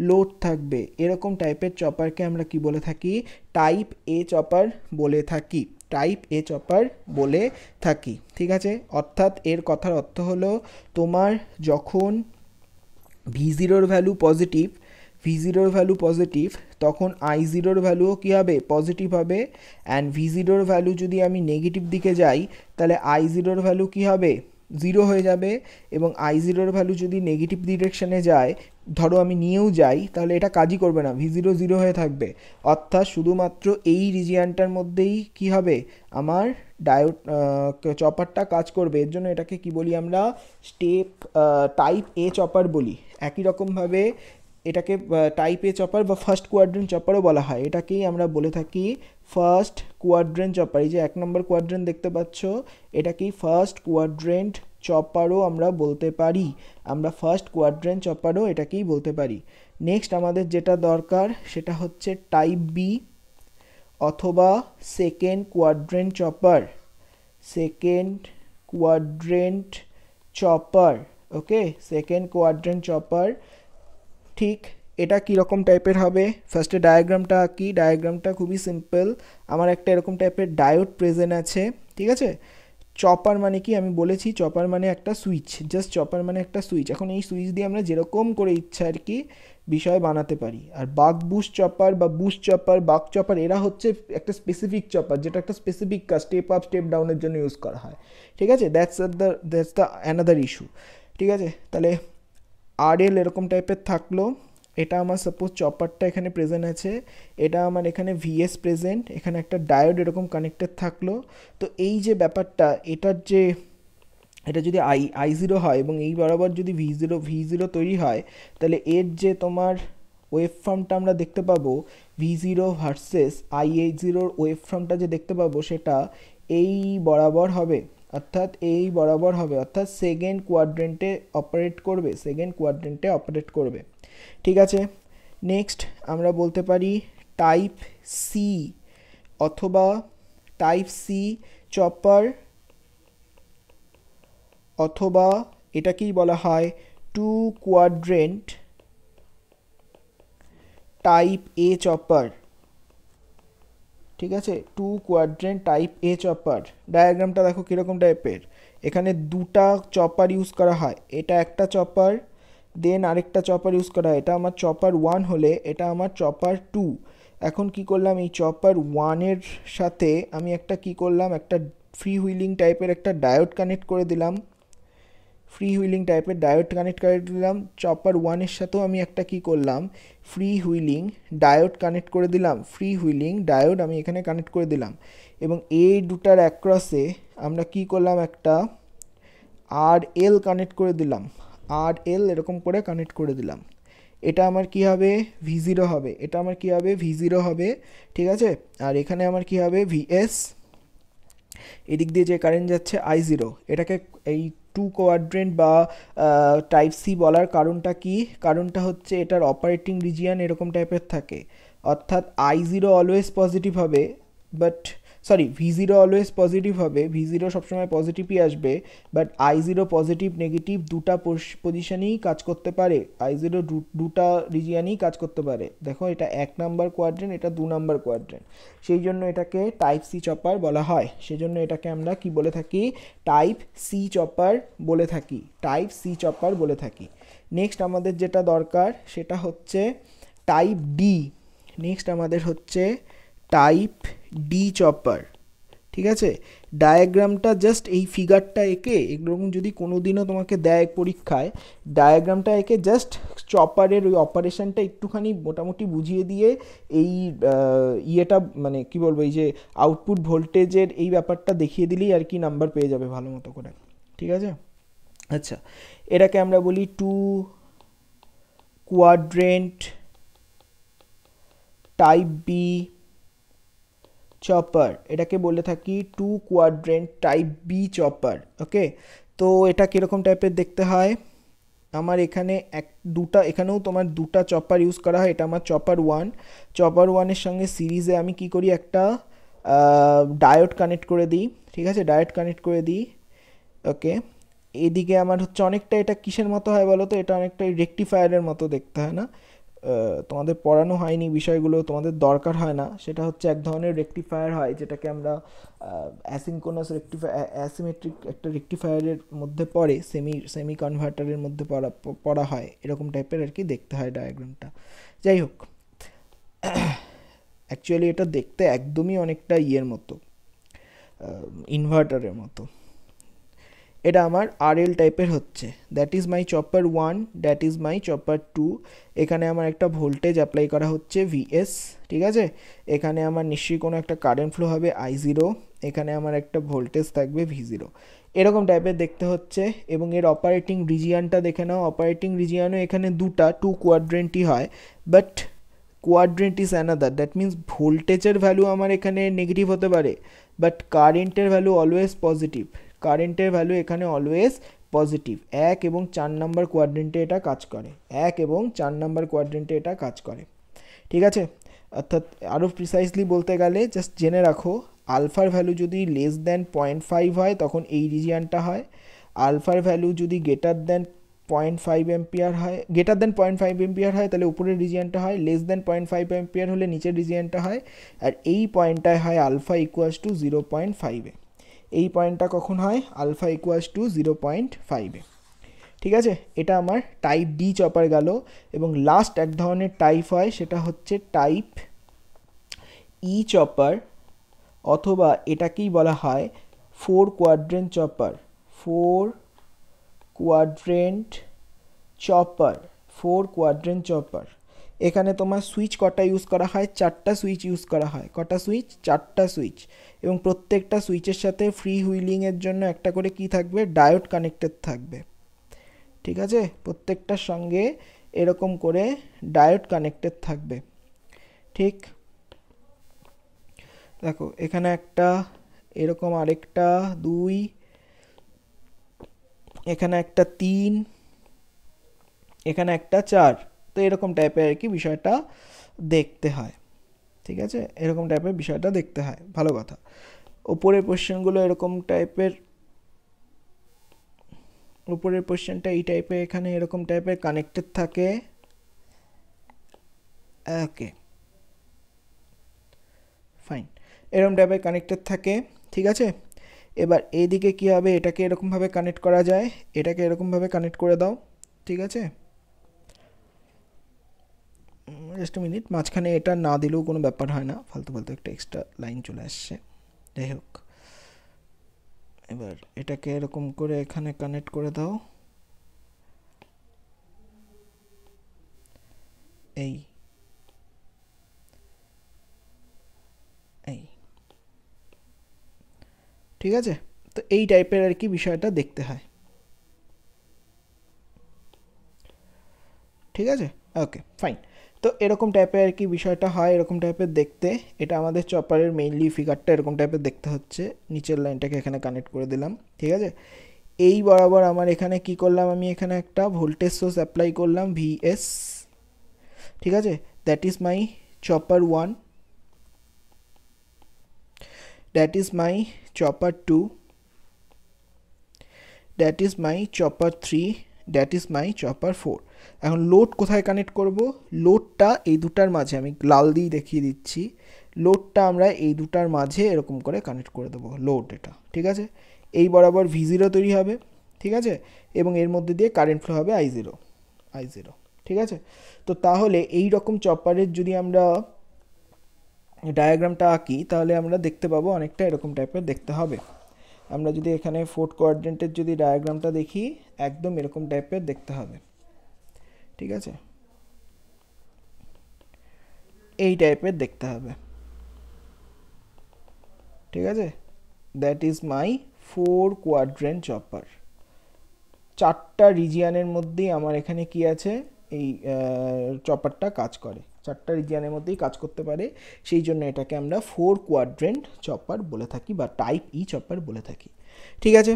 S1: লোড থাকবে এরকম টাইপের চপারকে আমরা কি বলে থাকি টাইপ এ চপার বলে থাকি টাইপ এ চপার বলে থাকি ঠিক আছে অর্থাৎ এর কথার অর্থ হলো তোমার যখন ভি জিরোর ভ্যালু পজিটিভ ভি জিরোর ভ্যালু পজিটিভ তখন আই জিরোর ভ্যালুও কী হবে পজিটিভ হবে অ্যান্ড ভি জিরোর ভ্যালু যদি আমি নেগেটিভ দিকে যাই তাহলে আই জিরোর ভ্যালু কী হবে জিরো হয়ে যাবে এবং আই জিরোর ভ্যালু যদি নেগেটিভ ডিরেকশানে যায় ধরো আমি নিয়েও যাই তাহলে এটা কাজই করবে না ভি জিরো জিরো হয়ে থাকবে অর্থাৎ শুধুমাত্র এই রিজিয়ানটার মধ্যেই কি হবে আমার ডায়ো চপারটা কাজ করবে এর জন্য এটাকে কি বলি আমরা স্টেপ টাইপ এ চপার বলি একই রকমভাবে এটাকে টাইপ এ চপার বা ফার্স্ট কোয়াড্রেন্ট চপারও বলা হয় এটাকেই আমরা বলে থাকি ফার্স্ট কোয়াড্রেন্ট চপার এই যে এক নম্বর কোয়াড্রেন্ট দেখতে পাচ্ছ এটাকেই ফার্স্ট কোয়াড্রেন্ট চপারও আমরা বলতে পারি আমরা ফার্স্ট কোয়াড্রেন্ট চপারও এটাকেই বলতে পারি নেক্সট আমাদের যেটা দরকার সেটা হচ্ছে টাইপ বি অথবা second quadrant chopper second quadrant chopper okay second quadrant chopper ঠিক এটা কীরকম টাইপের হবে ফার্স্টে ডায়াগ্রামটা কি ডায়াগ্রামটা খুবই সিম্পল আমার একটা এরকম টাইপের ডায়োড প্রেজেন্ট আছে ঠিক আছে চপার মানে কি আমি বলেছি চপার মানে একটা সুইচ জাস্ট চপার মানে একটা সুইচ এখন এই সুইচ দিয়ে আমরা যেরকম করে ইচ্ছা আর কি বিষয় বানাতে পারি আর বাঘ বুশ চপার বা বুশ চপার বাঘ চপার এরা হচ্ছে একটা স্পেসিফিক চপার যেটা একটা স্পেসিফিক কাজ স্টেপ আপ স্টেপ ডাউনের জন্য ইউজ করা হয় ঠিক আছে that's the that's the another issue ঠিক আছে তাহলে আরএল এরকম টাইপের থাকলো এটা আমার সাপোজ চপারটা এখানে প্রেজেন্ট আছে এটা আমার এখানে ভিএস প্রেজেন্ট এখানে একটা ডায়োড এরকম কানেক্টেড থাকলো তো এই যে ব্যাপারটা এটার যে এটা যদি আই আই জিরো হয় এবং এই বরাবর যদি ভি জিরো ভি জিরো তৈরি হয় তাহলে এর যে তোমার ওয়েভ ফর্মটা আমরা দেখতে পাবো V zero versus I eight জিরোর ওয়েভ ফর্মটা যে দেখতে পাবো সেটা এই বরাবর হবে অর্থাৎ এই বরাবর হবে অর্থাৎ সেকেন্ড কোয়াড্রেন্টে অপারেট করবে সেকেন্ড কোয়াড্রেন্টে অপারেট করবে ঠিক আছে নেক্সট আমরা বলতে পারি টাইপ সি অথবা টাইপ সি চপার অথবা এটাকেই বলা হয় two quadrant type A chopper ঠিক আছে two quadrant type A chopper ডায়াগ্রামটা দেখো কীরকম টাইপের এখানে দুটা চপার ইউজ করা হয় এটা একটা চপার দেন আরেকটা চপার ইউজ করা হয় এটা আমার চপার ওয়ান হলে এটা আমার চপার টু এখন কি করলাম এই চপার ওয়ানের সাথে আমি একটা কি করলাম একটা ফ্রি হুইলিং টাইপের একটা ডায়োড কানেক্ট করে দিলাম ফ্রি হুইলিং টাইপের ডায়োড কানেক্ট করে দিলাম চপার ওয়ানের সাথেও আমি একটা কি করলাম ফ্রি হুইলিং ডায়োড কানেক্ট করে দিলাম ফ্রি হুইলিং ডায়োড আমি এখানে কানেক্ট করে দিলাম এবং এই দুটার অ্যাক্রসে আমরা কি করলাম একটা আর এল কানেক্ট করে দিলাম আর এল এরকম করে কানেক্ট করে দিলাম এটা আমার কি হবে ভিজিরো হবে এটা আমার কি হবে ভিজিরো হবে ঠিক আছে আর এখানে আমার কি হবে ভিএস এদিক দিয়ে যে কারেন্ট যাচ্ছে আই জিরো এটাকে এই টু কোয়াড্রেন্ট বা টাইপ সি বলার কারণটা কি কারণটা হচ্ছে এটার অপারেটিং রিজিয়ান এরকম টাইপের থাকে অর্থাৎ আই জিরো অলওয়েজ পজিটিভ হবে but sorry V zero always positive হবে ভি জিরো সবসময় পজিটিভই আসবে but I zero positive negative দুটা পজিশানেই কাজ করতে পারে আই জিরো দুটা রিজিয়ানেই কাজ করতে পারে দেখো এটা এক নাম্বার কোয়াড্রেন এটা দু নাম্বার কোয়াড্রেন সেই জন্য এটাকে টাইপ সি চপার বলা হয় সেই জন্য এটাকে আমরা কি বলে থাকি টাইপ সি চপার বলে থাকি টাইপ সি চপার বলে থাকি নেক্সট আমাদের যেটা দরকার সেটা হচ্ছে টাইপ ডি নেক্সট আমাদের হচ্ছে টাইপ ডি চপার ঠিক আছে ডায়াগ্রামটা জাস্ট এই ফিগারটা এঁকে এরকম যদি কোনো দিনও তোমাকে দেয় পরীক্ষায় ডায়াগ্রামটা এঁকে জাস্ট চপারের ওই অপারেশনটা একটুখানি মোটামুটি বুঝিয়ে দিয়ে এই ইয়েটা মানে কি বলবো এই যে আউটপুট ভোল্টেজের এই ব্যাপারটা দেখিয়ে দিলেই আর কি নাম্বার পেয়ে যাবে ভালো মতো করে ঠিক আছে আচ্ছা এটাকে আমরা বলি two quadrant type B chopper এটাকে বলে থাকি two quadrant type B chopper okay তো এটা কীরকম টাইপের দেখতে হয় আমার এখানে এক দুটা এখানেও তোমার দুটা চপার ইউজ করা হয় এটা আমার চপার ওয়ান চপার ওয়ানের সঙ্গে সিরিজে আমি কি করি একটা ডায়োড কানেক্ট করে দিই ঠিক আছে ডায়োড কানেক্ট করে দিই ওকে এদিকে আমার হচ্ছে অনেকটা এটা কিসের মতো হয় বলো তো এটা অনেকটা রেকটিফায়ারের মতো দেখতে হয় না তোমাদের পড়ানো হয়নি বিষয়গুলো তোমাদের দরকার হয় না সেটা হচ্ছে এক ধরনের রেকটিফায়ার হয় যেটাকে আমরা অ্যাসিনকোনাস রেকটিফায়ার অ্যাসিমেট্রিক একটা রেকটিফায়ারের মধ্যে পড়ে সেমি সেমি কনভার্টারের মধ্যে পড়া পড়া হয় এরকম টাইপের আর কি দেখতে হয় ডায়াগ্রামটা যাই হোক অ্যাকচুয়ালি এটা দেখতে একদমই অনেকটা ইয়ের মতো ইনভার্টারের মতো এটা আমার আরএল টাইপের হচ্ছে that is my chopper one that is my chopper two এখানে আমার একটা ভোল্টেজ অ্যাপ্লাই করা হচ্ছে ভিএস ঠিক আছে এখানে আমার নিশ্চয়ই কোনো একটা কারেন্ট ফ্লো হবে আই জিরো এখানে আমার একটা ভোল্টেজ থাকবে ভি জিরো এরকম টাইপের দেখতে হচ্ছে এবং এর অপারেটিং রিজিয়ানটা দেখে নাও অপারেটিং রিজিয়ানও এখানে দুটা টু কোয়াড্রেন্টই হয় but quadrant is another that means ভোল্টেজের ভ্যালু আমার এখানে নেগেটিভ হতে পারে বাট কারেন্টের ভ্যালু অলওয়েজ পজিটিভ কারেন্টের ভ্যালু এখানে অলওয়েজ পজিটিভ এক এবং চার নাম্বার কোয়াড্রেন্টে এটা কাজ করে এক এবং চার নাম্বার কোয়াড্রেন্টে এটা কাজ করে ঠিক আছে অর্থাৎ আরও প্রিসাইসলি বলতে গেলে জাস্ট জেনে রাখো আলফার ভ্যালু যদি লেস দ্যান পয়েন্ট ফাইভ হয় তখন এই রিজিয়ানটা হয় আলফার ভ্যালু যদি greater than point five ampere হয় greater than point five ampere হয় তাহলে উপরের রিজিয়ানটা হয় less than point five ampere হলে নিচের রিজিয়ানটা হয় আর এই পয়েন্টটায় হয় alpha equals to zero point ফাইভে এই পয়েন্টটা কখন হয় alpha equals to zero point ফাইভে ঠিক আছে এটা আমার টাইপ ডি চপার গেল এবং লাস্ট এক ধরনের টাইপ হয় সেটা হচ্ছে টাইপ ই চপার অথবা এটাকেই বলা হয় four quadrant chopper four quadrant chopper four quadrant chopper এখানে তোমার সুইচ কটা ইউজ করা হয় চারটা সুইচ ইউজ করা হয় কটা সুইচ চারটা সুইচ এবং প্রত্যেকটা সুইচের সাথে ফ্রি হুইলিংয়ের জন্য একটা করে কি থাকবে ডায়োড কানেক্টেড থাকবে ঠিক আছে প্রত্যেকটার সঙ্গে এরকম করে ডায়োড কানেক্টেড থাকবে ঠিক দেখো এখানে একটা এরকম আরেকটা দুই এখানে একটা তিন এখানে একটা চার তো এরকম টাইপের আর কি বিষয়টা দেখতে হয় ঠিক আছে এরকম টাইপের বিষয়টা দেখতে হয় ভালো কথা ওপরের কোশ্চেনগুলো এরকম টাইপের উপরের কোশ্চেনটা এই টাইপের এখানে এরকম টাইপের কানেক্টেড থাকে ওকে ফাইন এরকম টাইপের কানেক্টেড থাকে ঠিক আছে এবার এইদিকে কী হবে এটাকে এরকমভাবে কানেক্ট করা যায় এটাকে এরকমভাবে কানেক্ট করে দাও ঠিক আছে জাস্ট মিনিট মাঝখানে এটা না দিলেও কোনো ব্যাপার হয় না ফালতু ফালতু একটা এক্সট্রা লাইন চলে আসছে যাই হোক এবার এটাকে এরকম করে এখানে কানেক্ট করে দাও এই এই ঠিক আছে তো এই টাইপের আর কি বিষয়টা দেখতে হয় ঠিক আছে ওকে ফাইন তো এরকম টাইপের আর কি বিষয়টা হয় এরকম টাইপের দেখতে এটা আমাদের চপারের মেইনলি ফিগারটা এরকম টাইপের দেখতে হচ্ছে নিচের লাইনটাকে এখানে কানেক্ট করে দিলাম ঠিক আছে এই বরাবর আমার এখানে কি করলাম আমি এখানে একটা ভোল্টেজ সোর্স অ্যাপ্লাই করলাম ভিএস ঠিক আছে that is my chopper one that is my chopper two that is my chopper three that is my chopper four এখন লোড কোথায় কানেক্ট করব লোডটা এই দুটার মাঝে আমি লাল দিয়ে দেখিয়ে দিচ্ছি লোডটা আমরা এই দুটার মাঝে এরকম করে কানেক্ট করে দেবো লোড এটা ঠিক আছে এই বরাবর ভি জিরো তৈরি হবে ঠিক আছে এবং এর মধ্যে দিয়ে কারেন্ট ফ্লো হবে আই জিরো আই জিরো ঠিক আছে তো তাহলে এই রকম চপারের যদি আমরা ডায়াগ্রামটা আঁকি তাহলে আমরা দেখতে পাবো অনেকটা এরকম টাইপের দেখতে হবে আমরা যদি এখানে ফোর্থ কোয়ার্ডেন্টের যদি ডায়াগ্রামটা দেখি একদম এরকম টাইপের দেখতে হবে ঠিক আছে এই টাইপের দেখতে হবে ঠিক আছে that is my four quadrant chopper চারটা রিজিয়ানের মধ্যেই আমার এখানে কি আছে এই চপারটা কাজ করে চারটা রিজিয়ানের মধ্যেই কাজ করতে পারে সেই জন্য এটাকে আমরা ফোর কোয়াড্রেন্ট চপার বলে থাকি বা টাইপ ই চপার বলে থাকি ঠিক আছে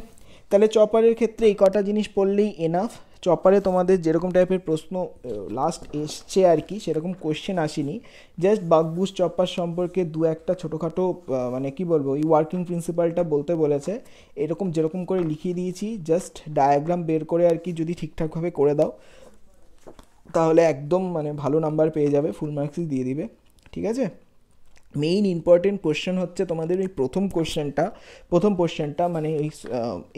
S1: তাহলে চপারের ক্ষেত্রে এই কটা জিনিস পড়লেই এনাফ চপারে তোমাদের যেরকম টাইপের প্রশ্ন লাস্ট এসছে আর কি সেরকম কোয়েশ্চেন আসেনি জাস্ট বাগবুস চপার সম্পর্কে দু একটা ছোটোখাটো মানে কি বলবো ওই ওয়ার্কিং প্রিন্সিপালটা বলতে বলেছে এরকম যেরকম করে লিখিয়ে দিয়েছি জাস্ট ডায়াগ্রাম বের করে আর কি যদি ঠিকঠাকভাবে করে দাও তাহলে একদম মানে ভালো নাম্বার পেয়ে যাবে ফুল মার্কসই দিয়ে দিবে ঠিক আছে মেইন ইম্পর্টেন্ট কোশ্চেন হচ্ছে তোমাদের ওই প্রথম কোয়েশ্চেনটা প্রথম কোশ্চেনটা মানে ওই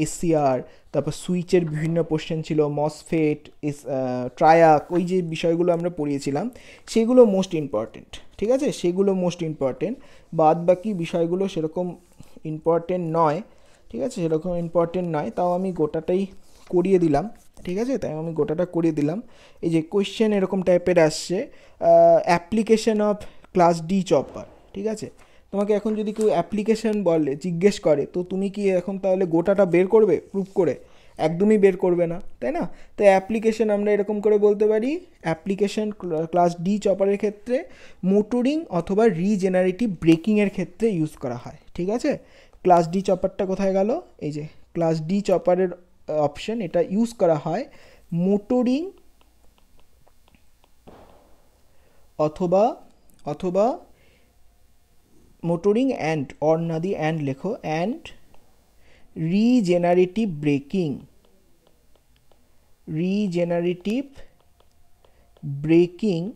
S1: এসসিআর তারপর সুইচের বিভিন্ন কোশ্চেন ছিল মসফেট এস ট্রায়াক ওই যে বিষয়গুলো আমরা পড়িয়েছিলাম সেগুলো মোস্ট ইম্পর্টেন্ট ঠিক আছে সেগুলো মোস্ট ইম্পর্টেন্ট বাদ বাকি বিষয়গুলো সেরকম ইম্পর্টেন্ট নয় ঠিক আছে সেরকম ইম্পর্টেন্ট নয় তাও আমি গোটাটাই করিয়ে দিলাম ঠিক আছে তাই আমি গোটাটা করিয়ে দিলাম এই যে কোয়েশ্চেন এরকম টাইপের আসছে application of class D chopper ঠিক আছে তোমাকে এখন যদি কেউ অ্যাপ্লিকেশন বলে জিজ্ঞেস করে তো তুমি কি এখন তাহলে গোটাটা বের করবে প্রুফ করে একদমই বের করবে না তাই না তো অ্যাপ্লিকেশন আমরা এরকম করে বলতে পারি অ্যাপ্লিকেশন ক্লাস ডি চপারের ক্ষেত্রে মোটরিং অথবা রিজেনারেটিভ ব্রেকিংয়ের ক্ষেত্রে ইউজ করা হয় ঠিক আছে ক্লাস ডি চপারটা কোথায় গেল এই যে ক্লাস ডি চপারের অপশন এটা ইউজ করা হয় মোটরিং অথবা অথবা motoring and or nadi and lekho and regenerative braking regenerative braking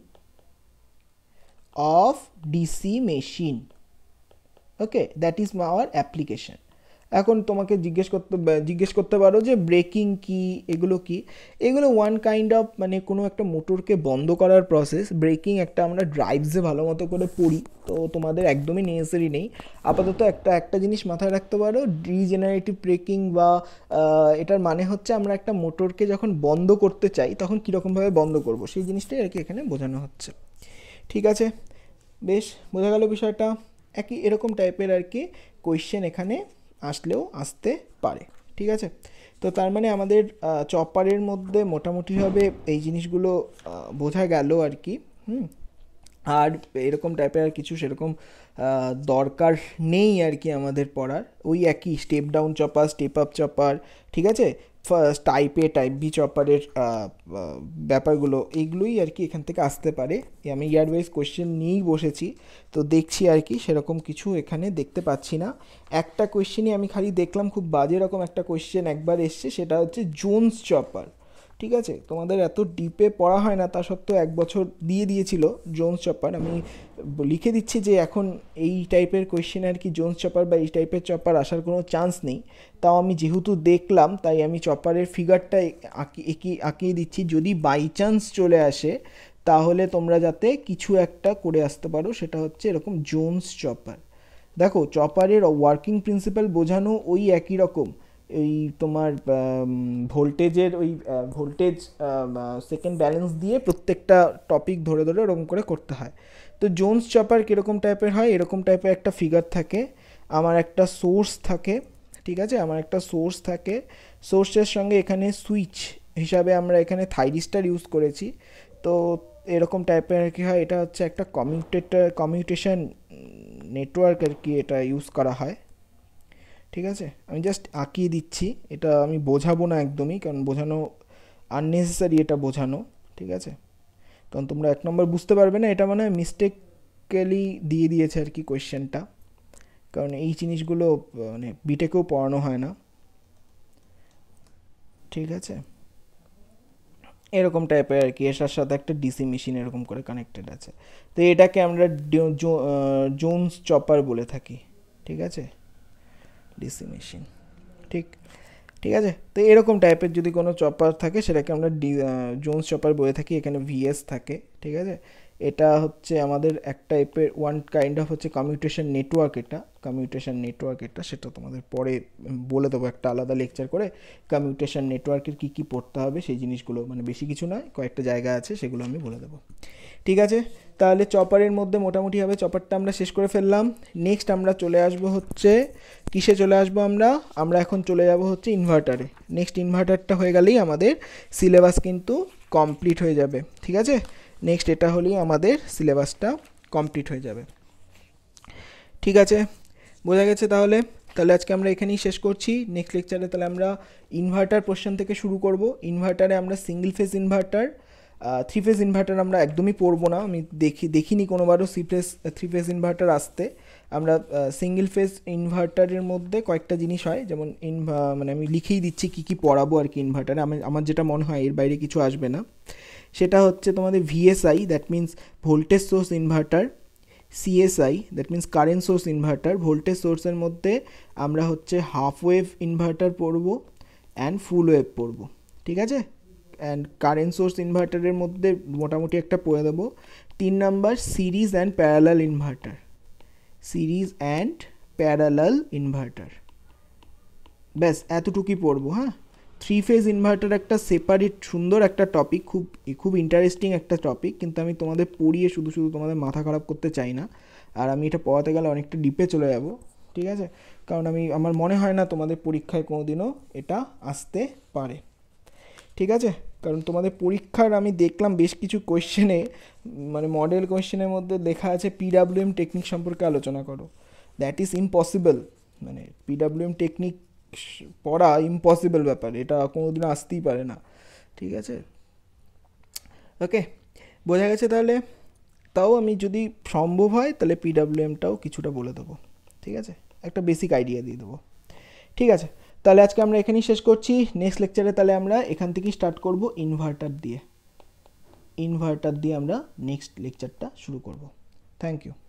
S1: of DC machine okay that is our application এখন তোমাকে জিজ্ঞেস করতে জিজ্ঞেস করতে পারো যে ব্রেকিং কি এগুলো কি এগুলো ওয়ান কাইন্ড অফ মানে কোনো একটা মোটরকে বন্ধ করার প্রসেস ব্রেকিং একটা আমরা ড্রাইভসে ভালো মতো করে পড়ি তো তোমাদের একদমই নেসেসারি নেই আপাতত একটা একটা জিনিস মাথায় রাখতে পারো রিজেনারেটিভ ব্রেকিং বা এটার মানে হচ্ছে আমরা একটা মোটরকে যখন বন্ধ করতে চাই তখন কীরকমভাবে বন্ধ করব সেই জিনিসটাই আর কি এখানে বোঝানো হচ্ছে ঠিক আছে বেশ বোঝা গেল বিষয়টা একই এরকম টাইপের আর কি কোয়েশ্চেন এখানে আসলেও আসতে পারে ঠিক আছে তো তার মানে আমাদের চপারের মধ্যে মোটামুটিভাবে এই জিনিসগুলো বোঝা গেল আর কি হুম আর এরকম টাইপের আর কিছু সেরকম দরকার নেই আর কি আমাদের পড়ার ওই একই step down chopper step up chopper ঠিক আছে first type A type B চপারের ব্যাপারগুলো এগুলোই আর কি এখান থেকে আসতে পারে আমি ইয়ার ওয়াইজ কোয়েশ্চেন নিয়েই বসেছি তো দেখছি আর কি সেরকম কিছু এখানে দেখতে পাচ্ছি না একটা কোয়েশ্চেনই আমি খালি দেখলাম খুব বাজে রকম একটা কোয়েশ্চেন একবার এসছে সেটা হচ্ছে জোন্স চপার ঠিক আছে তোমাদের এত ডিপে পড়া হয় না তা সত্ত্বেও এক বছর দিয়ে দিয়েছিল জোন্স চপার আমি লিখে দিচ্ছি যে এখন এই টাইপের কোয়েশ্চেন আর কি জোন্স চপার বা এই টাইপের চপার আসার কোনো চান্স নেই তাও আমি যেহেতু দেখলাম তাই আমি চপারের ফিগারটা আঁকি এঁকি আঁকিয়ে দিচ্ছি যদি বাই চান্স চলে আসে তাহলে তোমরা যাতে কিছু একটা করে আসতে পারো সেটা হচ্ছে এরকম জোন্স চপার দেখো চপারের ওয়ার্কিং প্রিন্সিপাল বোঝানো ওই একই রকম ওই তোমার ভোল্টেজের ওই ভোল্টেজ সেকেন্ড ব্যালেন্স দিয়ে প্রত্যেকটা টপিক ধরে ধরে ওরকম করে করতে হয় তো জোন্স চপার কীরকম টাইপের হয় এরকম টাইপের একটা ফিগার থাকে আমার একটা সোর্স থাকে ঠিক আছে আমার একটা সোর্স থাকে সোর্সের সঙ্গে এখানে সুইচ হিসাবে আমরা এখানে থাইরিস্টার ইউজ করেছি তো এরকম টাইপের আর কি হয় এটা হচ্ছে একটা কমিউটেটার কমিউটেশন নেটওয়ার্ক আর কি এটা ইউজ করা হয় ঠিক আছে আমি জাস্ট আঁকিয়ে দিচ্ছি এটা আমি বোঝাবো না একদমই কারণ বোঝানো আননেসেসারি এটা বোঝানো ঠিক আছে কারণ তোমরা এক নম্বর বুঝতে পারবে না এটা মানে মিস্টেকলি দিয়ে দিয়েছে আর কি কোয়েশ্চেনটা কারণ এই জিনিসগুলো মানে বিটেকেও পড়ানো হয় না ঠিক আছে এরকম টাইপের আর কি এসার সাথে একটা ডিসি মেশিন এরকম করে কানেক্টেড আছে তো এটাকে আমরা জোনস চপার বলে থাকি ঠিক আছে ডিসি মেশিন ঠিক ঠিক আছে তো এরকম টাইপের যদি কোনো চপার থাকে সেটাকে আমরা ডি জোন্স চপার বলে থাকি এখানে ভিএস থাকে ঠিক আছে এটা হচ্ছে আমাদের এক টাইপের ওয়ান কাইন্ড অফ হচ্ছে কমিউটেশন নেটওয়ার্ক এটা কমিউটেশন নেটওয়ার্ক এটা সেটা তোমাদের পরে বলে দেবো একটা আলাদা লেকচার করে কমিউটেশন নেটওয়ার্কের কী কী পড়তে হবে সেই জিনিসগুলো মানে বেশি কিছু নয় কয়েকটা জায়গা আছে সেগুলো আমি বলে দেবো ঠিক আছে তাহলে চপারের মধ্যে মোটামুটি হবে চপারটা আমরা শেষ করে ফেললাম নেক্সট আমরা চলে আসব হচ্ছে কিসে চলে আসব আমরা আমরা এখন চলে যাব হচ্ছে ইনভার্টারে নেক্সট ইনভার্টারটা হয়ে গেলেই আমাদের সিলেবাস কিন্তু কমপ্লিট হয়ে যাবে ঠিক আছে নেক্সট এটা হলেই আমাদের সিলেবাসটা কমপ্লিট হয়ে যাবে ঠিক আছে বোঝা গেছে তাহলে তাহলে আজকে আমরা এখানেই শেষ করছি নেক্সট লেকচারে তাহলে আমরা ইনভার্টার পোর্শন থেকে শুরু করব ইনভার্টারে আমরা single phase inverter three phase inverter আমরা একদমই পড়বো না আমি দেখি দেখিনি কোনোবারও C phase three phase inverter আসতে আমরা সিঙ্গেল ফেজ ইনভার্টারের মধ্যে কয়েকটা জিনিস হয় যেমন ইনভা মানে আমি লিখেই দিচ্ছি কি কি পড়াবো আর কি ইনভার্টারে আমি আমার যেটা মনে হয় এর বাইরে কিছু আসবে না সেটা হচ্ছে তোমাদের VSI that means voltage source inverter CSI that means current source inverter voltage সোর্সের মধ্যে আমরা হচ্ছে হাফ ওয়েভ ইনভার্টার পড়ব অ্যান্ড ফুল ওয়েভ পড়ব ঠিক আছে অ্যান্ড কারেন্ট সোর্স ইনভার্টারের মধ্যে মোটামুটি একটা পড়ে দেবো তিন number series and parallel inverter series and parallel inverter ব্যাস এতটুকুই পড়বো হ্যাঁ থ্রি ফেজ ইনভার্টার একটা সেপারেট সুন্দর একটা টপিক খুব খুব ইন্টারেস্টিং একটা টপিক কিন্তু আমি তোমাদের পড়িয়ে শুধু শুধু তোমাদের মাথা খারাপ করতে চাই না আর আমি এটা পড়াতে গেলে অনেকটা ডিপে চলে যাব ঠিক আছে কারণ আমি আমার মনে হয় না তোমাদের পরীক্ষায় কোনো দিনও এটা আসতে পারে ঠিক আছে কারণ তোমাদের পরীক্ষার আমি দেখলাম বেশ কিছু কোয়েশ্চেনে মানে মডেল কোয়েশ্চেনের মধ্যে লেখা আছে পিডাব্লিউএম টেকনিক সম্পর্কে আলোচনা করো দ্যাট ইজ ইম্পসিবল মানে পিডাব্লিউএম টেকনিক পড়া ইম্পসিবল ব্যাপার এটা কোনো দিন আসতেই পারে না ঠিক আছে ওকে বোঝা গেছে তাহলে তাও আমি যদি সম্ভব হয় তাহলে পিডাব্লিউএমটাও কিছুটা বলে দেবো ঠিক আছে একটা বেসিক আইডিয়া দিয়ে দেবো ঠিক আছে তাহলে আজকে আমরা এখানেই শেষ করছি নেক্সট লেকচারে তাহলে আমরা এখান থেকেই স্টার্ট করব ইনভার্টার দিয়ে ইনভার্টার দিয়ে আমরা নেক্সট লেকচারটা শুরু করব থ্যাংক ইউ